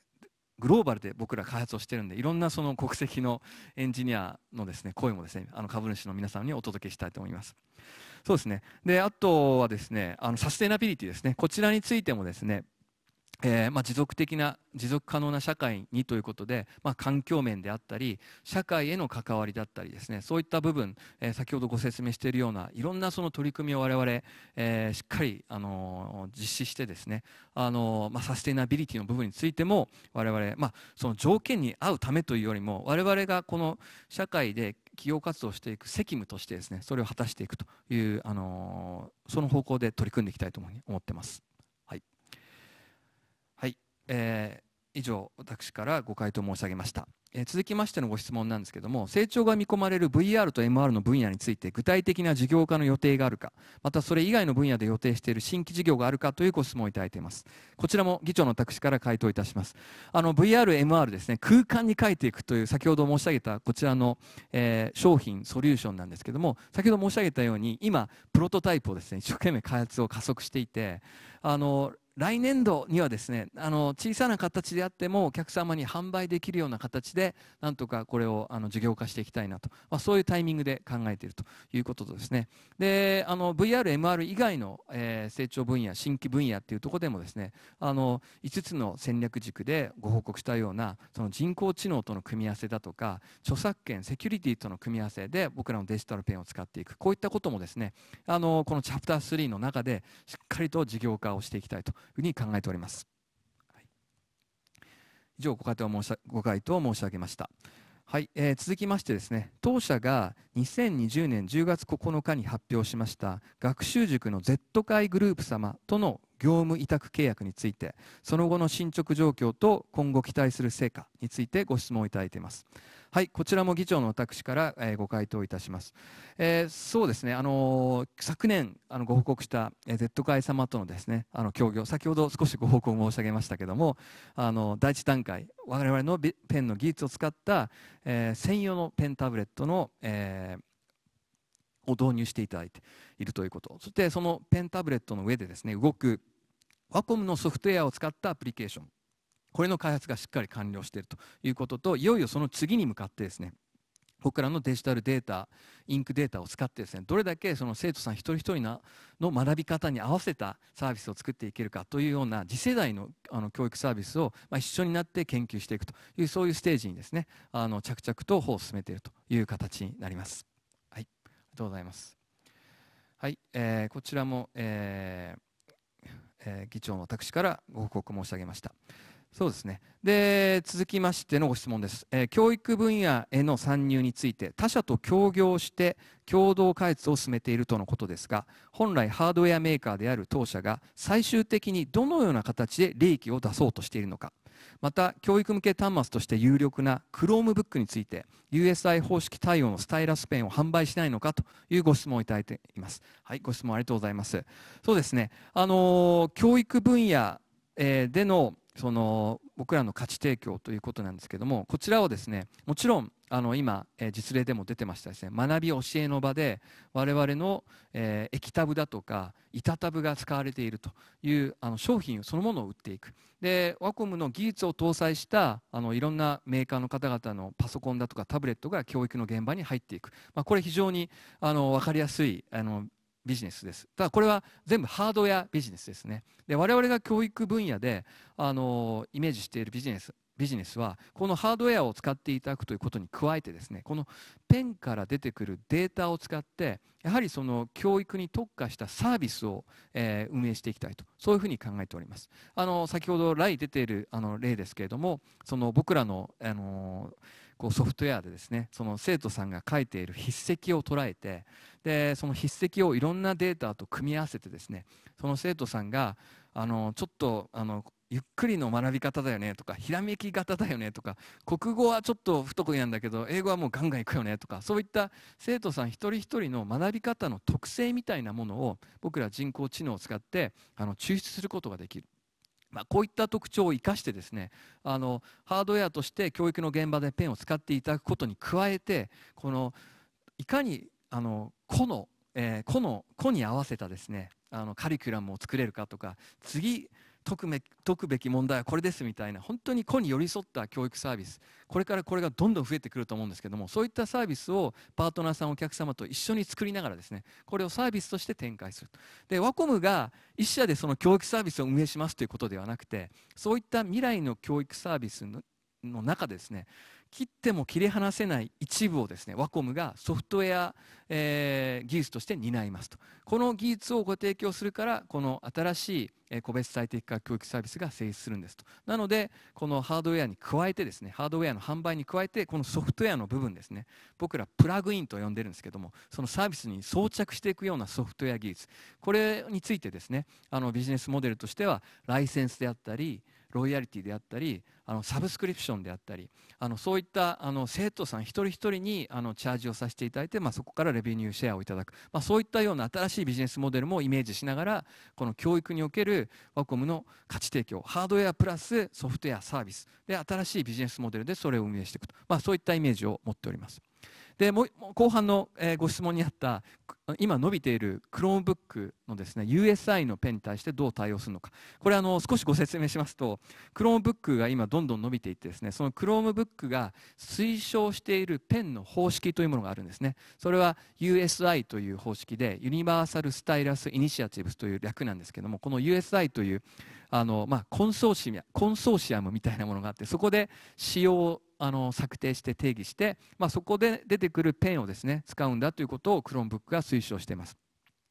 グローバルで僕ら開発をしてるんでいろんなその国籍のエンジニアのですね声もですねあの株主の皆さんにお届けしたいと思います。そうですねであとはですねあのサステナビリティですねこちらについてもですねえー、まあ、持続的な持続可能な社会にということで、まあ、環境面であったり社会への関わりだったりですねそういった部分、えー、先ほどご説明しているようないろんなその取り組みを我々、えー、しっかり、あの実施してですね、あのまあ、サステナビリティの部分についても我々、まあ、その条件に合うためというよりも我々がこの社会で企業活動をしていく責務としてですねそれを果たしていくという、あのその方向で取り組んでいきたいと思ってます。えー、以上私からご回答申し上げました、えー、続きましてのご質問なんですけども成長が見込まれる VR と MR の分野について具体的な事業化の予定があるかまたそれ以外の分野で予定している新規事業があるかというご質問をいただいていますこちらも議長の私から回答いたしますあの VRMR ですね空間に変えていくという先ほど申し上げたこちらの、えー、商品ソリューションなんですけども先ほど申し上げたように今プロトタイプをですね一生懸命開発を加速していてあの来年度にはですねあの小さな形であってもお客様に販売できるような形でなんとかこれをあの事業化していきたいなと、まあ、そういうタイミングで考えているということとですねであの VR、MR 以外の、えー、成長分野新規分野っていうところでもですねあの5つの戦略軸でご報告したようなその人工知能との組み合わせだとか著作権セキュリティとの組み合わせで僕らのデジタルペンを使っていくこういったこともですねあのこのチャプター3の中でしっかりと事業化をしていきたいとふうに考えております。はい、以上ご回答申しご回答申し上げました。はい、えー、続きましてですね当社が2020年10月9日に発表しました学習塾の Z 会グループ様との業務委託契約についてその後の進捗状況と今後期待する成果についてご質問をいただいていますはい、こちらも議長の私から、えー、ご回答いたします。えー、そうですね、あのー、昨年あのご報告した、えー、Z 会様とのですね、あの協業、先ほど少しご報告を申し上げましたけども、あの第一段階、我々のペンの技術を使った、えー、専用のペンタブレットの、えー、を導入していただいているということそしてそのペンタブレットの上でですね動くワコムのソフトウェアを使ったアプリケーションこれの開発がしっかり完了しているということといよいよその次に向かってですね僕らのデジタルデータインクデータを使ってですねどれだけその生徒さん一人一人の学び方に合わせたサービスを作っていけるかというような次世代のあの教育サービスを、ま一緒になって研究していくというそういうステージにですねあの着々と歩を進めているという形になります。はい、ありがとうございます。はい、えー、こちらも、えーえー、議長の私からご報告申し上げました。そうですね。で、続きましてのご質問です。えー、教育分野への参入について、他社と協業して共同開発を進めているとのことですが、本来ハードウェアメーカーである当社が最終的にどのような形で利益を出そうとしているのか、また、教育向け端末として有力な Chromebook について、USI 方式対応のスタイラスペンを販売しないのかというご質問をいただいています。はい、ご質問ありがとうございます。そうですね。あのー、教育分野、えー、でのその僕らの価値提供ということなんですけどもこちらをですねもちろんあの今、えー、実例でも出てましたですね学び教えの場で我々の、えー、液タブだとか板タブが使われているというあの商品そのものを売っていくでワコムの技術を搭載したあのいろんなメーカーの方々のパソコンだとかタブレットが教育の現場に入っていく、まあ、これ非常にあの分かりやすいあのビジネスです。ただこれは全部ハードウェアビジネスですね。で我々が教育分野であのイメージしているビジネスビジネスはこのハードウェアを使っていただくということに加えてですねこのペンから出てくるデータを使ってやはりその教育に特化したサービスを、えー、運営していきたいとそういうふうに考えておりますあの先ほど来出ているあの例ですけれどもその僕らの、あのこうソフトウェアでですねその生徒さんが書いている筆跡を捉えてでその筆跡をいろんなデータと組み合わせてですねその生徒さんがあのちょっとあのゆっくりの学び方だよねとかひらめき型だよねとか国語はちょっと不得意なんだけど英語はもうガンガンいくよねとかそういった生徒さん一人一人の学び方の特性みたいなものを僕ら人工知能を使ってあの抽出することができる。まあ、こういった特徴を生かしてですねあのハードウェアとして教育の現場でペンを使っていただくことに加えてこのいかにあの個の、えー、個の個に合わせたですねあのカリキュラムを作れるかとか次解く解くべき問題はこれですみたいな本当に個に寄り添った教育サービスこれからこれがどんどん増えてくると思うんですけどもそういったサービスをパートナーさんお客様と一緒に作りながらですねこれをサービスとして展開するでワコムが1社でその教育サービスを運営しますということではなくてそういった未来の教育サービスの中でですね切っても切り離せない一部をですねワコムがソフトウェア、えー、技術として担いますとこの技術をご提供するからこの新しい個別最適化教育サービスが成立するんですとなのでこのハードウェアに加えてですねハードウェアの販売に加えてこのソフトウェアの部分ですね僕らプラグインと呼んでるんですけどもそのサービスに装着していくようなソフトウェア技術これについてですねあのビジネスモデルとしてはライセンスであったりロイヤリティであったりあのサブスクリプションであったりあのそういったあの生徒さん一人一人にあのチャージをさせていただいて、まあ、そこからレベニューシェアをいただく、まあ、そういったような新しいビジネスモデルもイメージしながらこの教育におけるワコムの価値提供ハードウェアプラスソフトウェアサービスで新しいビジネスモデルでそれを運営していくと、まあ、そういったイメージを持っております。でもう後半の、えー、ご質問にあった今伸びている Chromebook のですね USI のペンに対してどう対応するのかこれあの少しご説明しますと Chromebook が今どんどん伸びていってですねその Chromebook が推奨しているペンの方式というものがあるんですねそれは USI という方式でユニバーサル・スタイラス・イニシアチブスという略なんですけどもこの USI というあの、まあ、コンソーシアコンソーシアムみたいなものがあってそこで使用あの策定して定義して、まあ、そこで出てくるペンをですね使うんだということをクロ e ンブックが推奨しています。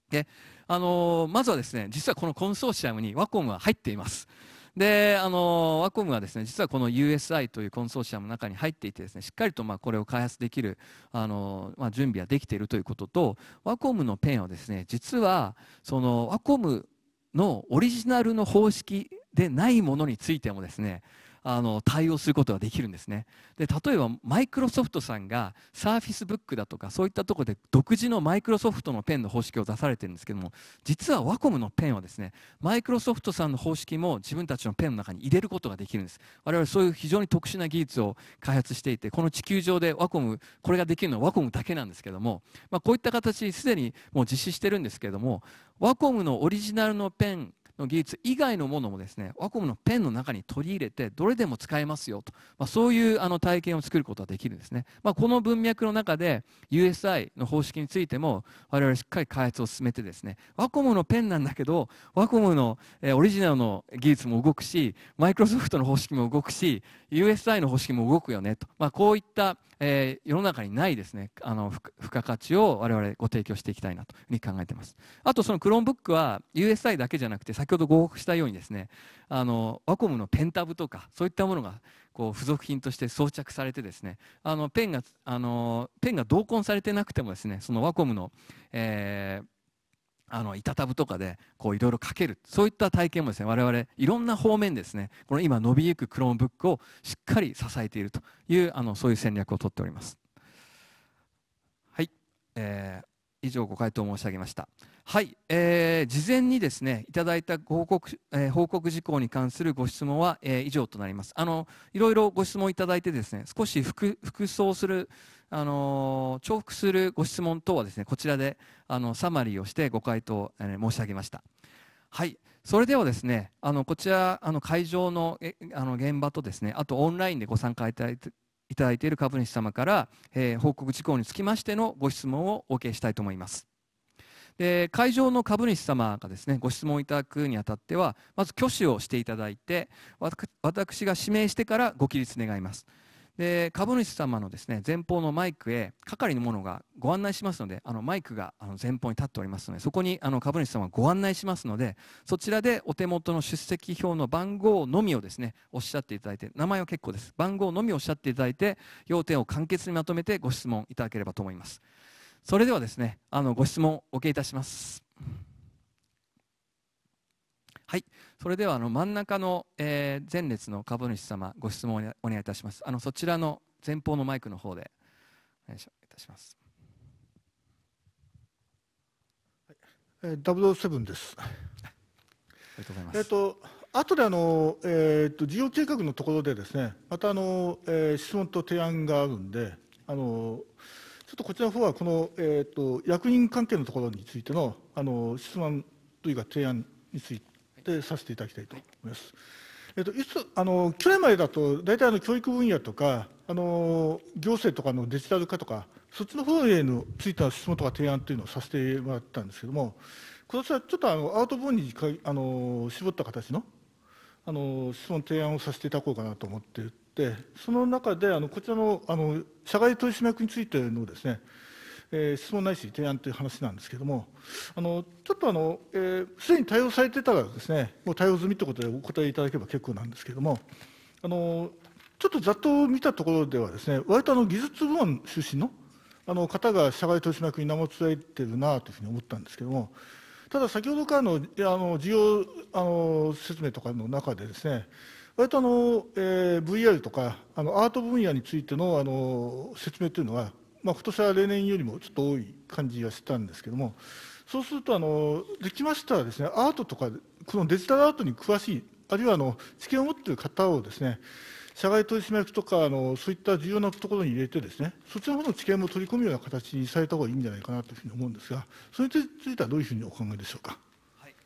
であのまずはですね実はこのコンソーシアムにワコムは入っています。であのワコムはですね実はこの USI というコンソーシアムの中に入っていてですねしっかりとまあこれを開発できるあの、まあ、準備はできているということとワコムのペンをですね実はそのワコムのオリジナルの方式でないものについてもですねあの対応することができるんですねで例えばマイクロソフトさんがサーフィスブックだとかそういったとこで独自のマイクロソフトのペンの方式を出されてるんですけども実はワコムのペンはですねマイクロソフトさんの方式も自分たちのペンの中に入れることができるんです我々そういう非常に特殊な技術を開発していてこの地球上でワコムこれができるのはワコムだけなんですけども、まあ、こういった形すでにもう実施してるんですけどもワコムのオリジナルのペンの技術以外のものもですねワコムのペンの中に取り入れてどれでも使えますよと、まあ、そういうあの体験を作ることができるんですね、まあ、この文脈の中で USI の方式についても我々しっかり開発を進めてですねワコムのペンなんだけどワコムの、えオリジナルの技術も動くしマイクロソフトの方式も動くし USI の方式も動くよねと、まあ、こういった、えー、世の中にないですねあの付加価値を我々ご提供していきたいなというふうに考えていますあとそのクロンブックは USI だけじゃなくて先先ほどご報告したようにですねあのワコムのペンタブとかそういったものがこう付属品として装着されてですねあのペンがあのペンが同梱されてなくてもですねそのワコムの、えー、あの板タブとかでこういろいろ書けるそういった体験もですね我々いろんな方面ですねこの今伸びゆくクローンブックをしっかり支えているというあのそういう戦略をとっております。はい、えー以上ご回答申し上げました。はい、えー、事前にですね、いただいた報告、えー、報告事項に関するご質問は、えー、以上となります。あの、いろいろご質問いただいてですね、少し服装する、あの重複するご質問等はですね、こちらで、あの、サマリーをしてご回答、えー、申し上げました。はい。それではですね、あのこちらあの会場のえあの現場とですね、あとオンラインでご参加いただいていただいている株主様から、えー、報告事項につきましてのご質問をお受けしたいと思います。で会場の株主様がですねご質問をいただくにあたってはまず挙手をしていただいて私が指名してからご起立願いますで株主様のですね前方のマイクへ係の者がご案内しますのであのマイクがあの前方に立っておりますのでそこにあの株主様がご案内しますのでそちらでお手元の出席表の番号のみをですねおっしゃっていただいて名前は結構です番号のみをおっしゃっていただいて要点を簡潔にまとめてご質問いただければと思いますそれではですねあのご質問お受けいたしますはいそれではあの真ん中の、えー、前列の株主様ご質問をお願いいたしますあのそちらの前方のマイクの方でお願いいたします、はい、0 7ですありがとうございますえっと後であの、えー、っと事業計画のところでですねまたあの、えー、質問と提案があるんであのちょっとこちらの方はこの、えーと、役員関係のところについてのあの質問というか提案についてでさせていただきたいと思います。えっと、いつあの去年までだと大体あの教育分野とかあの行政とかのデジタル化とかそっちの方へのついた質問とか提案というのをさせてもらったんですけども今年はちょっとあのアウトボーンにかあの絞った形のあの質問提案をさせていただこうかなと思っていてその中であのこちらのあの社外取締役についてのですねえー、質問ないし提案という話なんですけれどもあのちょっとあの、えー、に対応されてたらですねもう対応済みということでお答えいただければ結構なんですけれどもあのちょっとざっと見たところではですね割とあの技術部門出身のあの方が社外取締役に名も連れてるなというふうに思ったんですけれどもただ先ほどからのあの事業あの説明とかの中でですね割とあの、えー、VR とかあのアート分野についてのあの説明というのはまあ、今年は例年よりもちょっと多い感じがしたんですけどもそうするとあのできましたらですねアートとかこのデジタルアートに詳しいあるいはあの知見を持っている方をですね社外取締役とかあのそういった重要なところに入れてですねそちらの方の知見も取り込むような形にされた方がいいんじゃないかなというふうに思うんですがそれについてはどういうふうにお考えでしょうか。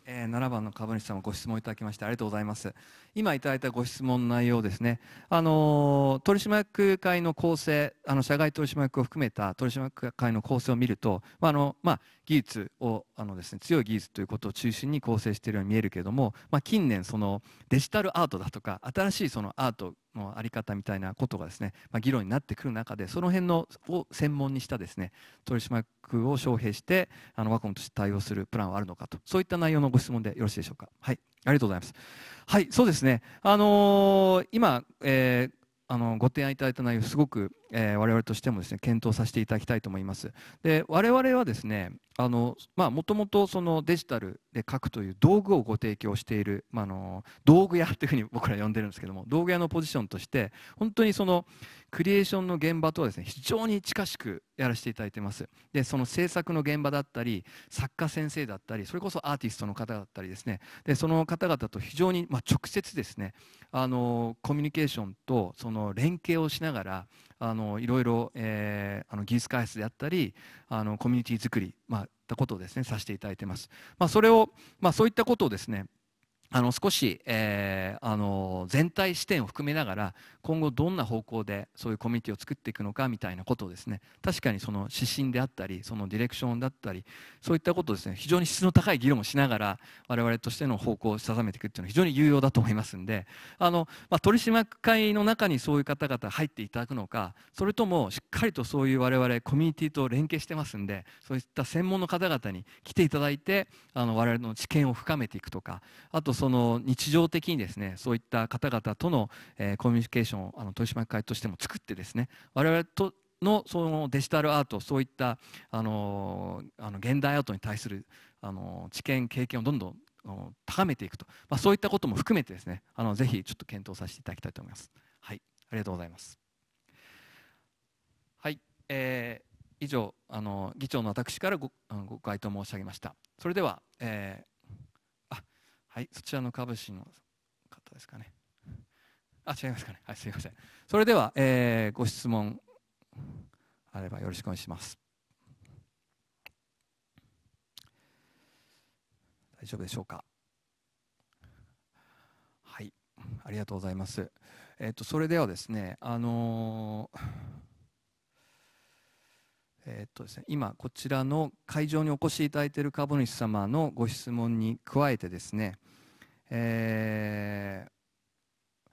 え7番の株主様ご質問いただきましてありがとうございます今いただいたご質問の内容ですねあの取締役会の構成あの社外取締役を含めた取締役会の構成を見ると、まあのまあ、技術をあのです、ね、強い技術ということを中心に構成しているように見えるけれども、まあ、近年そのデジタルアートだとか新しいそのアートの在り方みたいなことがですね、まあ、議論になってくる中でその辺のを専門にしたですね取締役を招聘してあのワコムとして対応するプランはあるのかとそういった内容のご質問でよろしいでしょうか。はいありがとうございます。はい、そうですね。あのー、今、えーあのご提案いただいた内容、すごく、えー、我々としてもですね検討させていただきたいと思います。で我々はですねもともとデジタルで書くという道具をご提供している、まあ、あの道具屋というふうに僕ら呼んでるんですけども道具屋のポジションとして本当にそのクリエーションの現場とはですね非常に近しくやらせていただいてますでその制作の現場だったり作家先生だったりそれこそアーティストの方だったりですねでその方々と非常に、まあ、直接ですねあのコミュニケーションとその連携をしながらあのいろいろ、えー、あの技術開発であったりあのコミュニティ作り、まあ、たことをですねさせていただいてます、まあ、それを、まあ、そういったことをですねあの少し、えー、あの全体視点を含めながら今後どんな方向でそういうコミュニティを作っていくのかみたいなことをですね確かにその指針であったりそのディレクションだったりそういったことをですね非常に質の高い議論をしながら我々としての方向を定めていくっていうのは非常に有用だと思いますんであの、まあ、取締役会の中にそういう方々入っていただくのかそれともしっかりとそういう我々コミュニティと連携してますんでそういった専門の方々に来ていただいてあの我々の知見を深めていくとかあとその日常的にですねそういった方々との、えー、コミュニケーションをあの取締役会としても作ってですね我々とのそのデジタルアートそういったあのあの現代アートに対するあの知見経験をどんどん高めていくと、まあ、そういったことも含めてですねあのぜひちょっと検討させていただきたいと思います。はいありがとうございます。はい、えー、以上あの議長の私からごご回答申し上げました。それでは、えーはい、そちらの株式の方ですかね。あ、違いますかね。はい、すみません。それでは、えー、ご質問あればよろしくお願いします。大丈夫でしょうか。はい、ありがとうございます。えっ、ー、と、それではですね、あのー、えっ、ー、とですね、今こちらの会場にお越しいただいている株主様のご質問に加えてですねえー、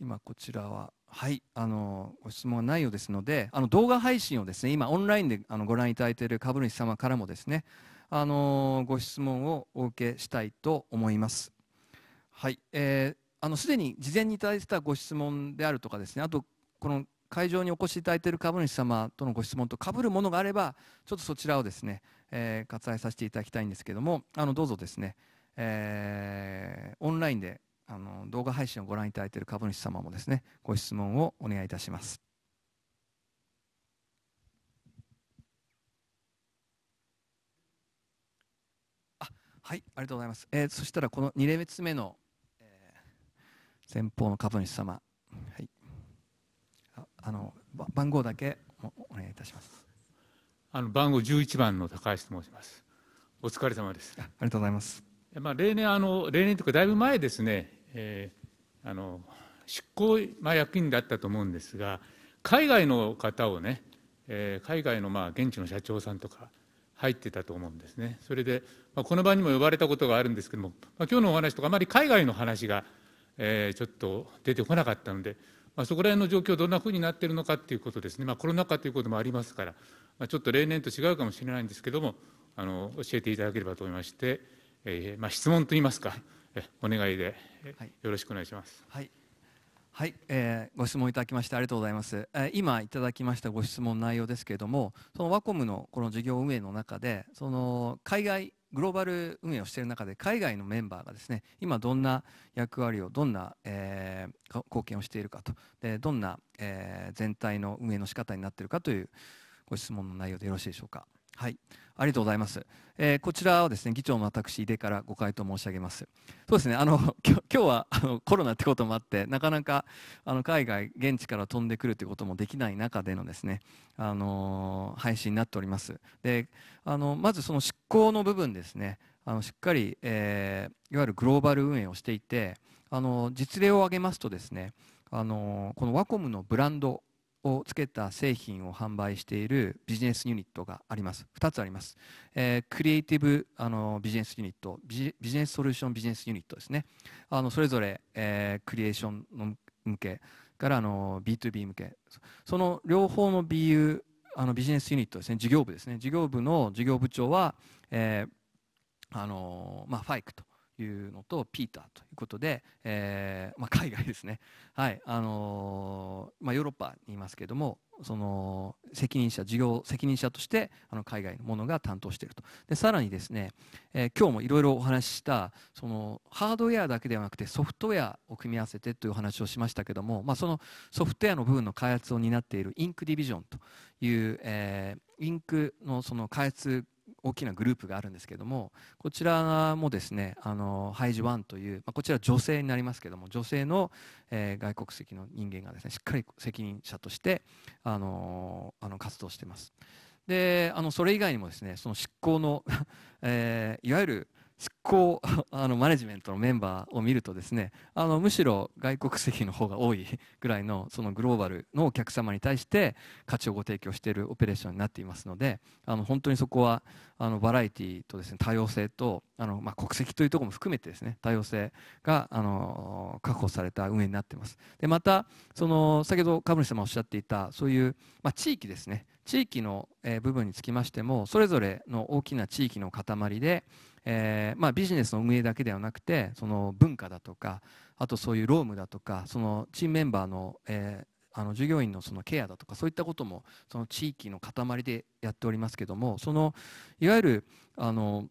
今こちらははい、あのご質問はないようですので、あの動画配信をですね、今オンラインであのご覧いただいている株主様からもですね、あのご質問をお受けしたいと思います。はい、えー、あのすでに事前にいただいてたご質問であるとかですね、あとこの会場にお越しいただいている株主様とのご質問とかぶるものがあれば、ちょっとそちらをですね、えー、割愛させていただきたいんですけども、あのどうぞですね、えー、オンラインであの動画配信をご覧いただいている株主様もですねご質問をお願いいたします。はいありがとうございます。えー、そしたらこの二列目の、えー、前方の株主様、はい、ああの番号だけお願いいたします。あの番号十一番の高橋と申します。お疲れ様です。ありがとうございます。まあ、例年あの、例年というか、だいぶ前ですね、えー、あの執行、まあ、役員だったと思うんですが、海外の方をね、えー、海外のまあ現地の社長さんとか入ってたと思うんですね、それで、まあ、この場にも呼ばれたことがあるんですけども、まあ今日のお話とか、あまり海外の話が、えー、ちょっと出てこなかったので、まあ、そこら辺の状況、どんなふうになっているのかということですね、まあ、コロナ禍ということもありますから、まあ、ちょっと例年と違うかもしれないんですけども、あの教えていただければと思いまして。えー、まあ、質問といいますか、えお願いで、はい、よろしくお願いします。はい、はい、えー、ご質問いただきましてありがとうございます、えー、今いただきましたご質問内容ですけれどもそのワコムのこの事業運営の中でその海外グローバル運営をしている中で海外のメンバーがですね今どんな役割をどんな、えー、貢献をしているかとでどんな、えー、全体の運営の仕方になっているかというご質問の内容でよろしいでしょうか。はい、ありがとうございます。えー、こちらはですね、議長の私、井出からご回答申し上げます。そうですね、あの 今日はあのコロナってこともあって、なかなかあの海外、現地から飛んでくるということもできない中でのですね、あのー、配信になっております。で、あのまずその執行の部分ですね、あのしっかり、えー、いわゆるグローバル運営をしていて、あの実例を挙げますとですね、あのこのワコムのブランドをつけた製品を販売しているビジネスユニットがあります2つあります、えー、クリエイティブあのビジネスユニットビジネスソリューションビジネスユニットですねあのそれぞれ、えー、クリエーションの向けからあの B2B 向けその両方の BU あのビジネスユニットですね事業部ですね事業部の事業部長は、えーあのまあ、ファイクというのとピーターということで、えー、まあ、海外ですね、はいあのー、まあ、ヨーロッパにいますけれどもその責任者事業責任者としてあの海外のものが担当しているとでさらにですね、えー、今日もいろいろお話ししたそのハードウェアだけではなくてソフトウェアを組み合わせてというお話をしましたけども、まあ、そのソフトウェアの部分の開発を担っているインクディビジョンという、えインクのその開発大きなグループがあるんですけどもこちらもですねあのハイジ1という、まあ、こちら女性になりますけども女性の、えー、外国籍の人間がですねしっかり責任者としてあのあの活動してます。であのそれ以外にもですねその執行の えー、いわゆる執行あのマネジメントのメンバーを見るとですねあのむしろ外国籍の方が多いぐらいのそのグローバルのお客様に対して価値をご提供しているオペレーションになっていますのであの本当にそこはあのバラエティとですね多様性とあの、まあ、国籍というところも含めてですね多様性があの確保された運営になっています。でまたその先ほど株主様おっしゃっていたそういう、まあ、地域ですね地域の部分につきましてもそれぞれの大きな地域の塊でえー、まあ、ビジネスの運営だけではなくてその文化だとかあとそういう労務だとかそのチームメンバーの,、えー、あの従業員のそのケアだとかそういったこともその地域の塊でやっておりますけどもそのいわゆるあの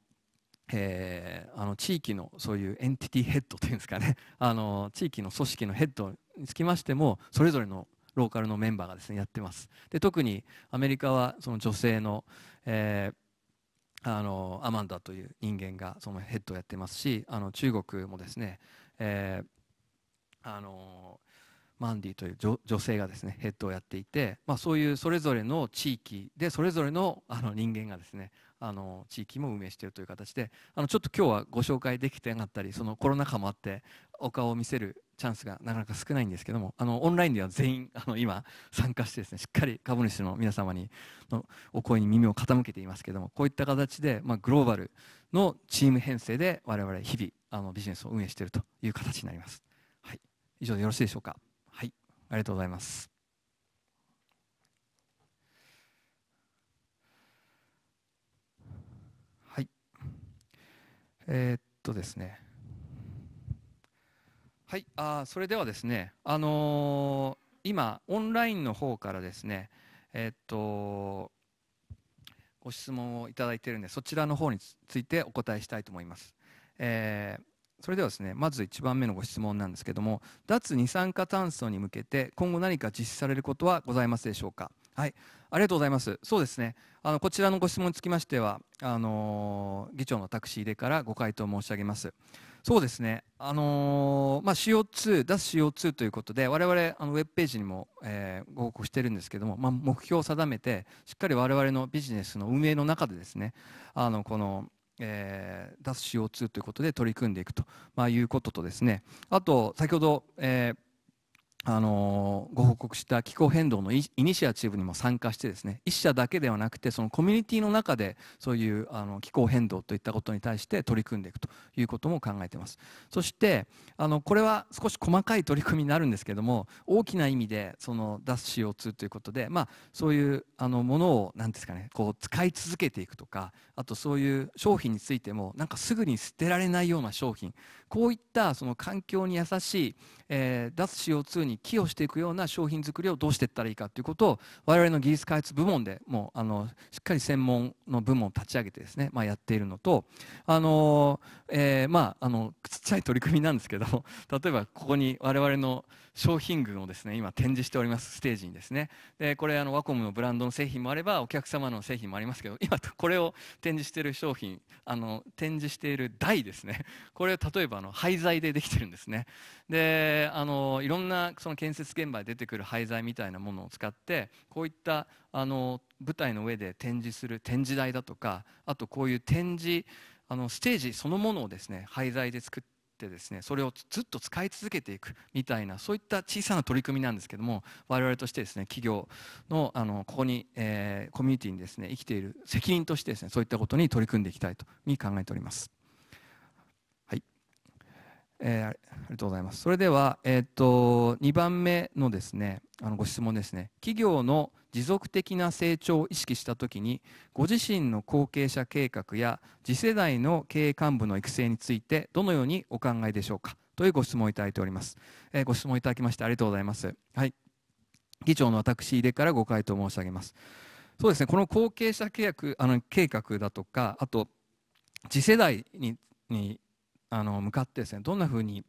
えー、あの地域のそういうエンティティヘッドというんですかね あの地域の組織のヘッドにつきましてもそれぞれのローカルのメンバーがですねやってますで特にアメリカはその女性の、えーあのアマンダという人間がそのヘッドをやってますしあの中国もですね、えー、あのマンディという女性がですねヘッドをやっていて、まあ、そういうそれぞれの地域でそれぞれのあの人間がですねあの地域も運営しているという形であのちょっと今日はご紹介できてなかったりそのコロナ禍もあってお顔を見せるチャンスがなかなか少ないんですけどもあのオンラインでは全員あの今参加してですねしっかり株主の皆様にのお声に耳を傾けていますけどもこういった形で、まあ、グローバルのチーム編成で我々日々あのビジネスを運営しているという形になります、はい、以上でよろしいでしょうかはいありがとうございますはいえー、っとですねはい、あそれではですね、あのー、今、オンラインの方からですね、えー、っと、ご質問をいただいているので、そちらの方についてお答えしたいと思います。えーそれではですねまず1番目のご質問なんですけども脱二酸化炭素に向けて今後何か実施されることはございますでしょうかはいありがとうございますそうですねあのこちらのご質問につきましてはあのー、議長の私出からご回答申し上げますそうですね、あのー、まあ、CO2、脱 CO2 ということで、我々あのウェブページにも、えー、ご報告してるんですけども、まあ、目標を定めて、しっかり我々のビジネスの運営の中でですね、あのこの、えー、脱 CO2 ということで取り組んでいくと、まあ、いうこととですね、あと、先ほど、えーあのご報告した気候変動のイニシアチブにも参加してですね一社だけではなくてそのコミュニティの中でそういうあの気候変動といったことに対して取り組んでいくということも考えていますそしてあのこれは少し細かい取り組みになるんですけども大きな意味でその出す CO2 ということで、まあ、そういうあのものを何ですかねこう使い続けていくとかあとそういう商品についてもなんかすぐに捨てられないような商品こういったその環境に優しい、えー、出す CO2 にに寄与していくような商品作りをどうしていったらいいかということを我々の技術開発部門でもうあのしっかり専門の部門を立ち上げてですね、まあ、やっているのとあの、えまああのちっちゃい取り組みなんですけど 例えばここに我々の商品群をですね今展示しておりますステージにですねでこれあのワコムのブランドの製品もあればお客様の製品もありますけど今これを展示している商品あの展示している台ですね これ例えばあの廃材でできてるんですねであのいろんなその建設現場で出てくる廃材みたいなものを使ってこういったあの舞台の上で展示する展示台だとかあとこういう展示あのステージそのものをですね廃材で作ってってですねそれをずっと使い続けていくみたいなそういった小さな取り組みなんですけども我々としてですね企業のあのここに、えー、コミュニティにですね生きている責任としてですねそういったことに取り組んでいきたいというふうに考えております。えー、ありがとうございます。それでは、えー、っと、2番目のですね、あのご質問ですね。企業の持続的な成長を意識したときに、ご自身の後継者計画や次世代の経営幹部の育成について、どのようにお考えでしょうかというご質問をいただいております。えー、ご質問いただきましてありがとうございます。はい。議長の私、井出からご回答申し上げます。そうですね、この後継者契約あの計画だとか、あと、次世代ににあの向かってですねどんなふうに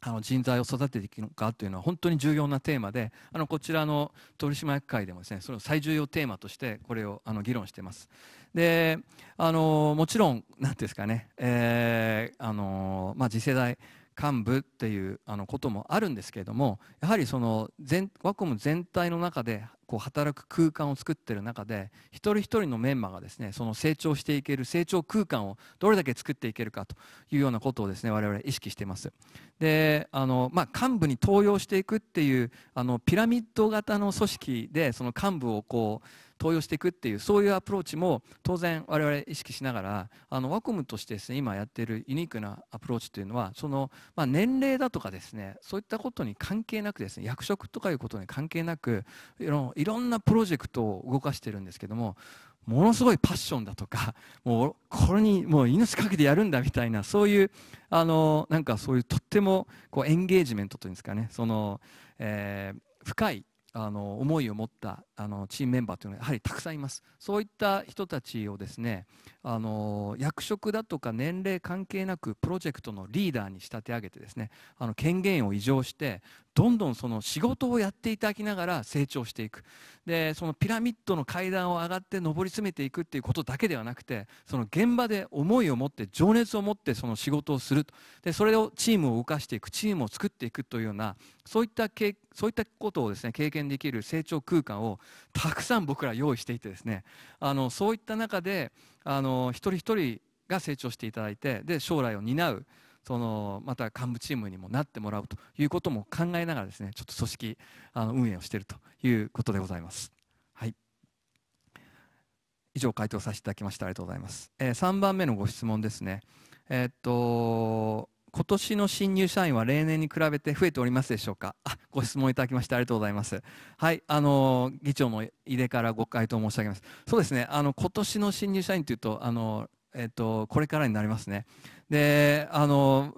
あの人材を育てていくのかというのは本当に重要なテーマであのこちらの取締役会でもですねその最重要テーマとしてこれをあの議論しています。であのもちろん何ですかね、えー、あのまあ、次世代幹部っていうあのこともあるんですけれどもやはりその全ワコム全体の中でこう働く空間を作ってる中で一人一人のメンバーがですねその成長していける成長空間をどれだけ作っていけるかというようなことをですね我々意識していますであの、まあ、幹部に登用していくっていうあのピラミッド型の組織でその幹部をこう登用していくっていうそういうアプローチも当然我々意識しながらあのワコムとしてですね今やっているユニークなアプローチというのはその、まあ、年齢だとかですねそういったことに関係なくですね役職とかいうことに関係なくいろいろんなプロジェクトを動かしてるんですけどもものすごいパッションだとか もうこれにもう命かけてやるんだみたいなそういうあのなんかそういうとってもこうエンゲージメントというんですかねその、えー、深いあの思いを持ったあのチームメンバーというのはやはりたくさんいますそういった人たちをですねあの役職だとか年齢関係なくプロジェクトのリーダーに仕立て上げてですねあの権限を移譲してどんどんその仕事をやっていただきながら成長していくでそのピラミッドの階段を上がって上り詰めていくっていうことだけではなくてその現場で思いを持って情熱を持ってその仕事をするとでそれをチームを動かしていくチームを作っていくというようなそういったそういったことをですね経験できる成長空間をたくさん僕ら用意していてですねあのそういった中であの一人一人が成長していただいてで将来を担うそのまた幹部チームにもなってもらうということも考えながらですねちょっと組織あの運営をしているということでございます。はい以上回答させていただきましたありがとうございます、えー、3番目のご質問ですねえー、っと今年の新入社員は例年に比べて増えておりますでしょうか あご質問いただきましてありがとうございます。はい、あの議長の井出からご回答申し上げます。そうですね、あの今年の新入社員というと、あのえっと、これからになりますね。であの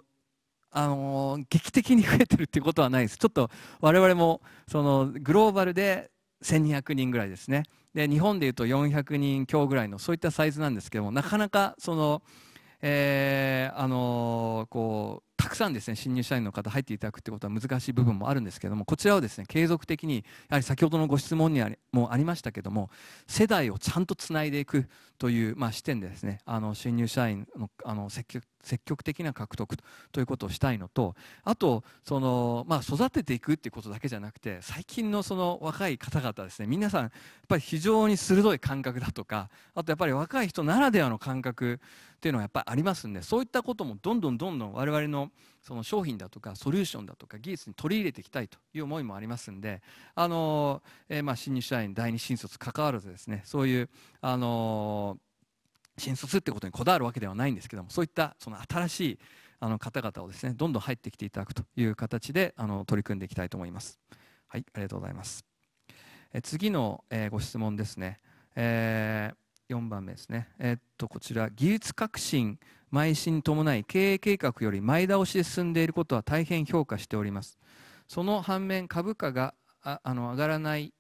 あの劇的に増えてるっていうことはないです。ちょっと我々もそのグローバルで1200人ぐらいですね。で日本でいうと400人強ぐらいのそういったサイズなんですけどもなかなかそのえー、あのこうたくさんですね新入社員の方入っていただくってことは難しい部分もあるんですけどもこちらをですね継続的にやはり先ほどのご質問にもありましたけども世代をちゃんとつないでいくという、まあ、視点でですねあの新入社員のあの積極的な獲得ということをしたいのとあとその、まあ、育てていくっていうことだけじゃなくて最近のその若い方々ですね皆さんやっぱり非常に鋭い感覚だとかあとやっぱり若い人ならではの感覚っていうのはやっぱりありますんでそういったこともどんどんどんどん我々のその商品だとかソリューションだとか技術に取り入れていきたいという思いもありますんであの、えー、まあ、新入社員第二新卒関わらずですねそういうあの新卒ってことにこだわるわけではないんですけどもそういったその新しいあの方々をですねどんどん入ってきていただくという形であの取り組んでいきたいと思います。はい、ありがとうございます。え次の、えー、ご質問ですね。えー4番目ですね、えっとこちら技術革新邁進に伴い経営計画より前倒しで進んでいることは大変評価しておりますその反面株価があの上がらない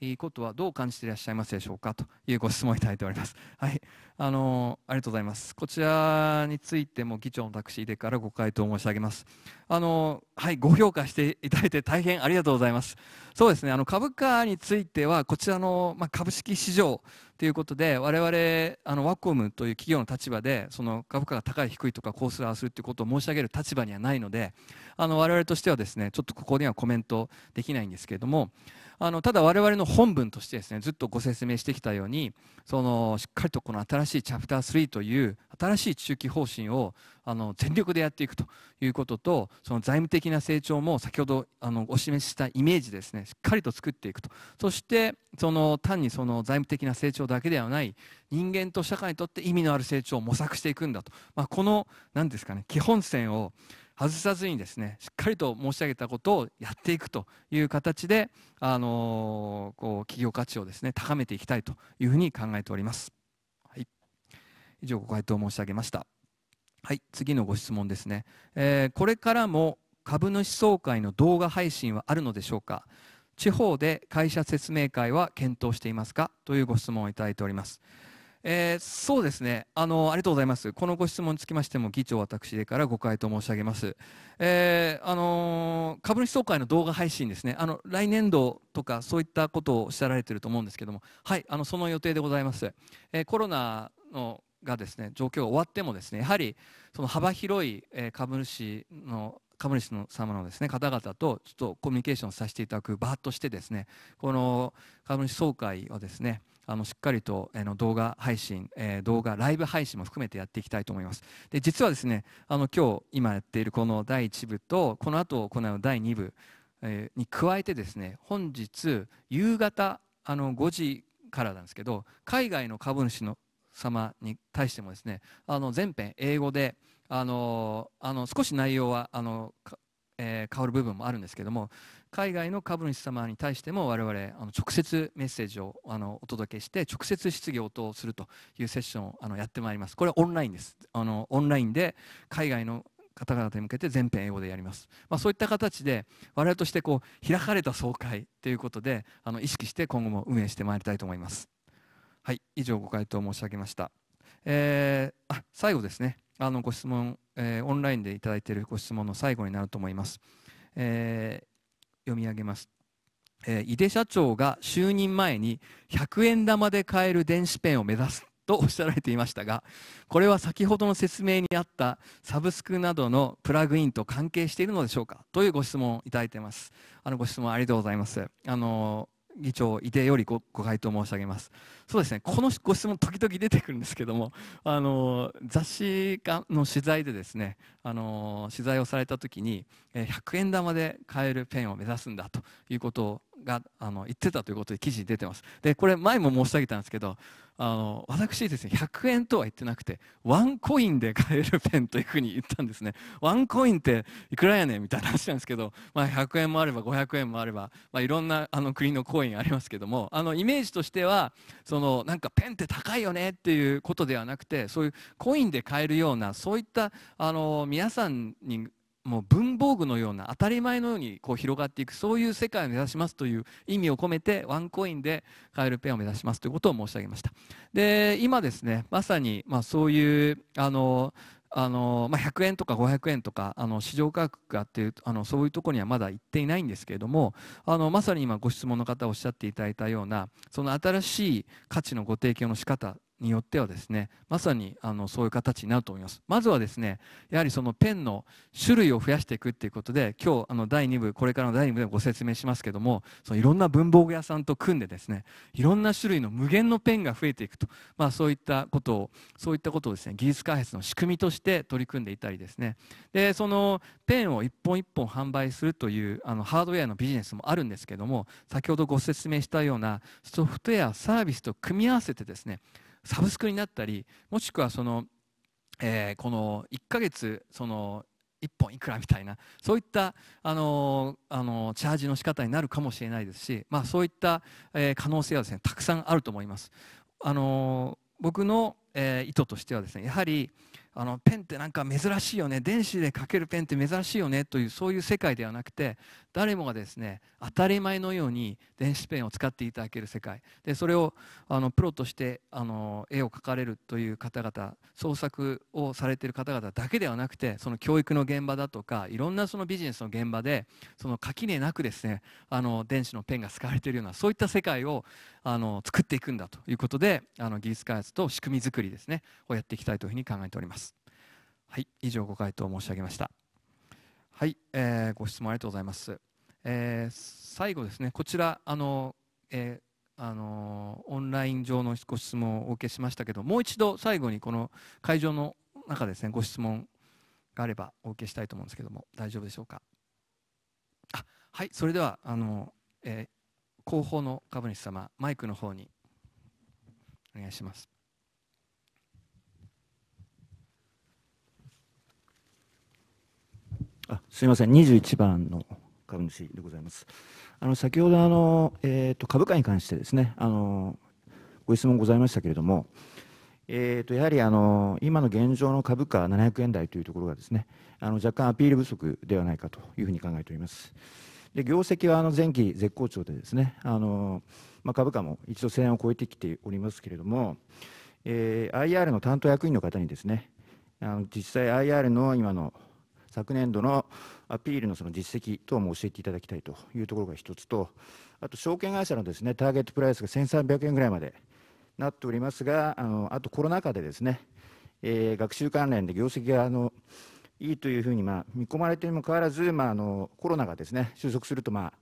いいことはどう感じていらっしゃいますでしょうかというご質問をいただいております。はい、あのありがとうございます。こちらについても議長のタクシーでからご回答申し上げます。あのはい、ご評価していただいて大変ありがとうございます。そうですね。あの株価についてはこちらのまあ、株式市場ということで我々あのワコムという企業の立場でその株価が高い低いとかこうするあするということを申し上げる立場にはないのであの我々としてはですねちょっとここにはコメントできないんですけれどもあのただ我々の本文としてですねずっとご説明してきたようにそのしっかりとこの新しいチャプター3という新しい中期方針をあの全力でやっていくということとその財務的な成長も先ほどあのお示ししたイメージですねしっかりと作っていくとそしてその単にその財務的な成長だけではない人間と社会にとって意味のある成長を模索していくんだと、まあ、この何ですかね基本線を外さずにですねしっかりと申し上げたことをやっていくという形で、あのー、こう企業価値をですね高めていきたいというふうに考えております。はい、以上ご回答申し上げました。はい、次のご質問ですね。えー、これからも株主総会の動画配信はあるのでしょうか地方で会社説明会は検討していますかというご質問をいただいております。えー、そうですねあの、ありがとうございます、このご質問につきましても、議長、私からご回答申し上げます、えー、あのー、株主総会の動画配信ですねあの、来年度とかそういったことをおっしゃられていると思うんですけども、はい、あのその予定でございます、えコロナのがですね状況が終わっても、ですねやはりその幅広い株主の株主の様のですね方々とちょっとコミュニケーションさせていただく場としてですねこの株主総会はですねあのしっかりと、えー、の動画配信、えー、動画ライブ配信も含めてやっていきたいと思いますで実はですねあの今日今やっているこの第1部とこの後行う第2部、えー、に加えてですね本日夕方あの5時からなんですけど海外の株主の様に対してもですねあの全編英語であのあの少し内容はあのえー、変わる部分もあるんですけども海外の株主様に対しても我々あの直接メッセージをあのお届けして直接質疑応答するというセッションをあのやってまいりますこれはオンラインですあのオンラインで海外の方々に向けて全編英語でやります、まあ、そういった形で我々としてこう開かれた総会ということであの意識して今後も運営してまいりたいと思いますはい以上ご回答申し上げました、えー、あ最後ですねあのご質問、えー、オンラインでいただいているご質問の最後になると思います、え読み上げます。えー、井出社長が就任前に100円玉で買える電子ペンを目指すとおっしゃられていましたがこれは先ほどの説明にあったサブスクなどのプラグインと関係しているのでしょうかというご質問をいただいていますあのご質問ありがとうございますあの議長いでよりご回答申し上げますそうですねこのご質問時々出てくるんですけども あの雑誌の取材でですねあの取材をされた時に100円玉で買えるペンを目指すんだということがあの言ってたということで記事に出てますでこれ前も申し上げたんですけどあの私ですね100円とは言ってなくてワンコインで買えるペンというふうに言ったんですねワンコインっていくらやねんみたいな話なんですけど、まあ、100円もあれば500円もあれば、まあ、いろんなあの国のコインありますけどもあのイメージとしてはそのなんかペンって高いよねっていうことではなくてそういうコインで買えるようなそういったあの皆さんにもう文房具のような当たり前のようにこう広がっていくそういう世界を目指しますという意味を込めてワンコインで買えるペンを目指しますということを申し上げましたで今ですねまさにまそういうあのあのまあ、100円とか500円とかあの市場価格がっていうあのそういうところにはまだ行っていないんですけれどもあのまさに今ご質問の方おっしゃっていただいたようなその新しい価値のご提供の仕方によってはですねまさにあのそういう形になると思いますまずはですねやはりそのペンの種類を増やしていくっていうことで今日あの第2部これからの第2部でご説明しますけどもそのいろんな文房具屋さんと組んでですねいろんな種類の無限のペンが増えていくと、まあ、そういったことをそういったことをですね技術開発の仕組みとして取り組んでいたりですねでそのペンを一本一本販売するというあのハードウェアのビジネスもあるんですけども先ほどご説明したようなソフトウェアサービスと組み合わせてですねサブスクになったりもしくはその、えー、この1ヶ月その1本いくらみたいなそういった、あのあのチャージの仕方になるかもしれないですし、まあ、そういった、えー、可能性はですねたくさんあると思います。あの僕の、えー、意図としてはですねやはり、あのペンってなんか珍しいよね電子で書けるペンって珍しいよねというそういう世界ではなくて誰もがですね当たり前のように電子ペンを使っていただける世界でそれをあのプロとしてあの絵を描かれるという方々創作をされている方々だけではなくてその教育の現場だとかいろんなそのビジネスの現場でその垣根なくですねあの電子のペンが使われているようなそういった世界をあの作っていくんだということであの技術開発と仕組み作りですねをやっていきたいというふうに考えております。はい、以上ご回答申し上げました。はい、えー、ご質問ありがとうございます。えー、最後ですね、こちらあの、えー、あのオンライン上のご質問をお受けしましたけど、もう一度最後にこの会場の中ですね、ご質問があればお受けしたいと思うんですけども、大丈夫でしょうか。あ、はい、それではあの、えー、後方の株主様、マイクの方にお願いします。あすみません、21番の株主でございます。あの先ほどあの、えーと、株価に関してですねあの、ご質問ございましたけれども、えーとやはりあの今の現状の株価700円台というところがですねあの若干アピール不足ではないかというふうに考えております。で業績はあの前期絶好調でですねあの、まあ、株価も一度1000円を超えてきておりますけれども、えー、IR の担当役員の方にですねあの実際 IR の今の昨年度のアピールのその実績等も教えていただきたいというところが1つと、あと証券会社のですねターゲットプライスが1300円ぐらいまでなっておりますが、あのあとコロナ禍でですね、えー、学習関連で業績があのいいというふうにまあ見込まれているにもかかわらず、まあ、あのコロナがですね収束すると、まあ、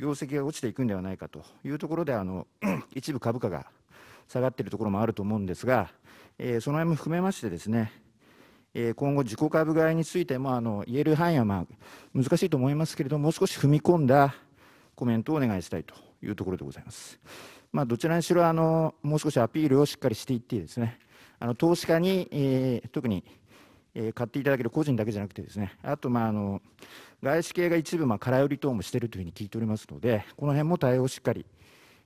業績が落ちていくんではないかというところで、あの一部株価が下がっているところもあると思うんですが、えー、その辺も含めましてですね、え今後、自己株買いについてもあの言える範囲はま難しいと思いますけれども、もう少し踏み込んだコメントをお願いしたいというところでございます。まあ、どちらにしろあの、もう少しアピールをしっかりしていってですね、あの投資家に、えー、特に、えー、買っていただける個人だけじゃなくてですね、あと、まあ、あの外資系が一部、まあ、空売り等もしているというふうに聞いておりますので、この辺も対応をしっかり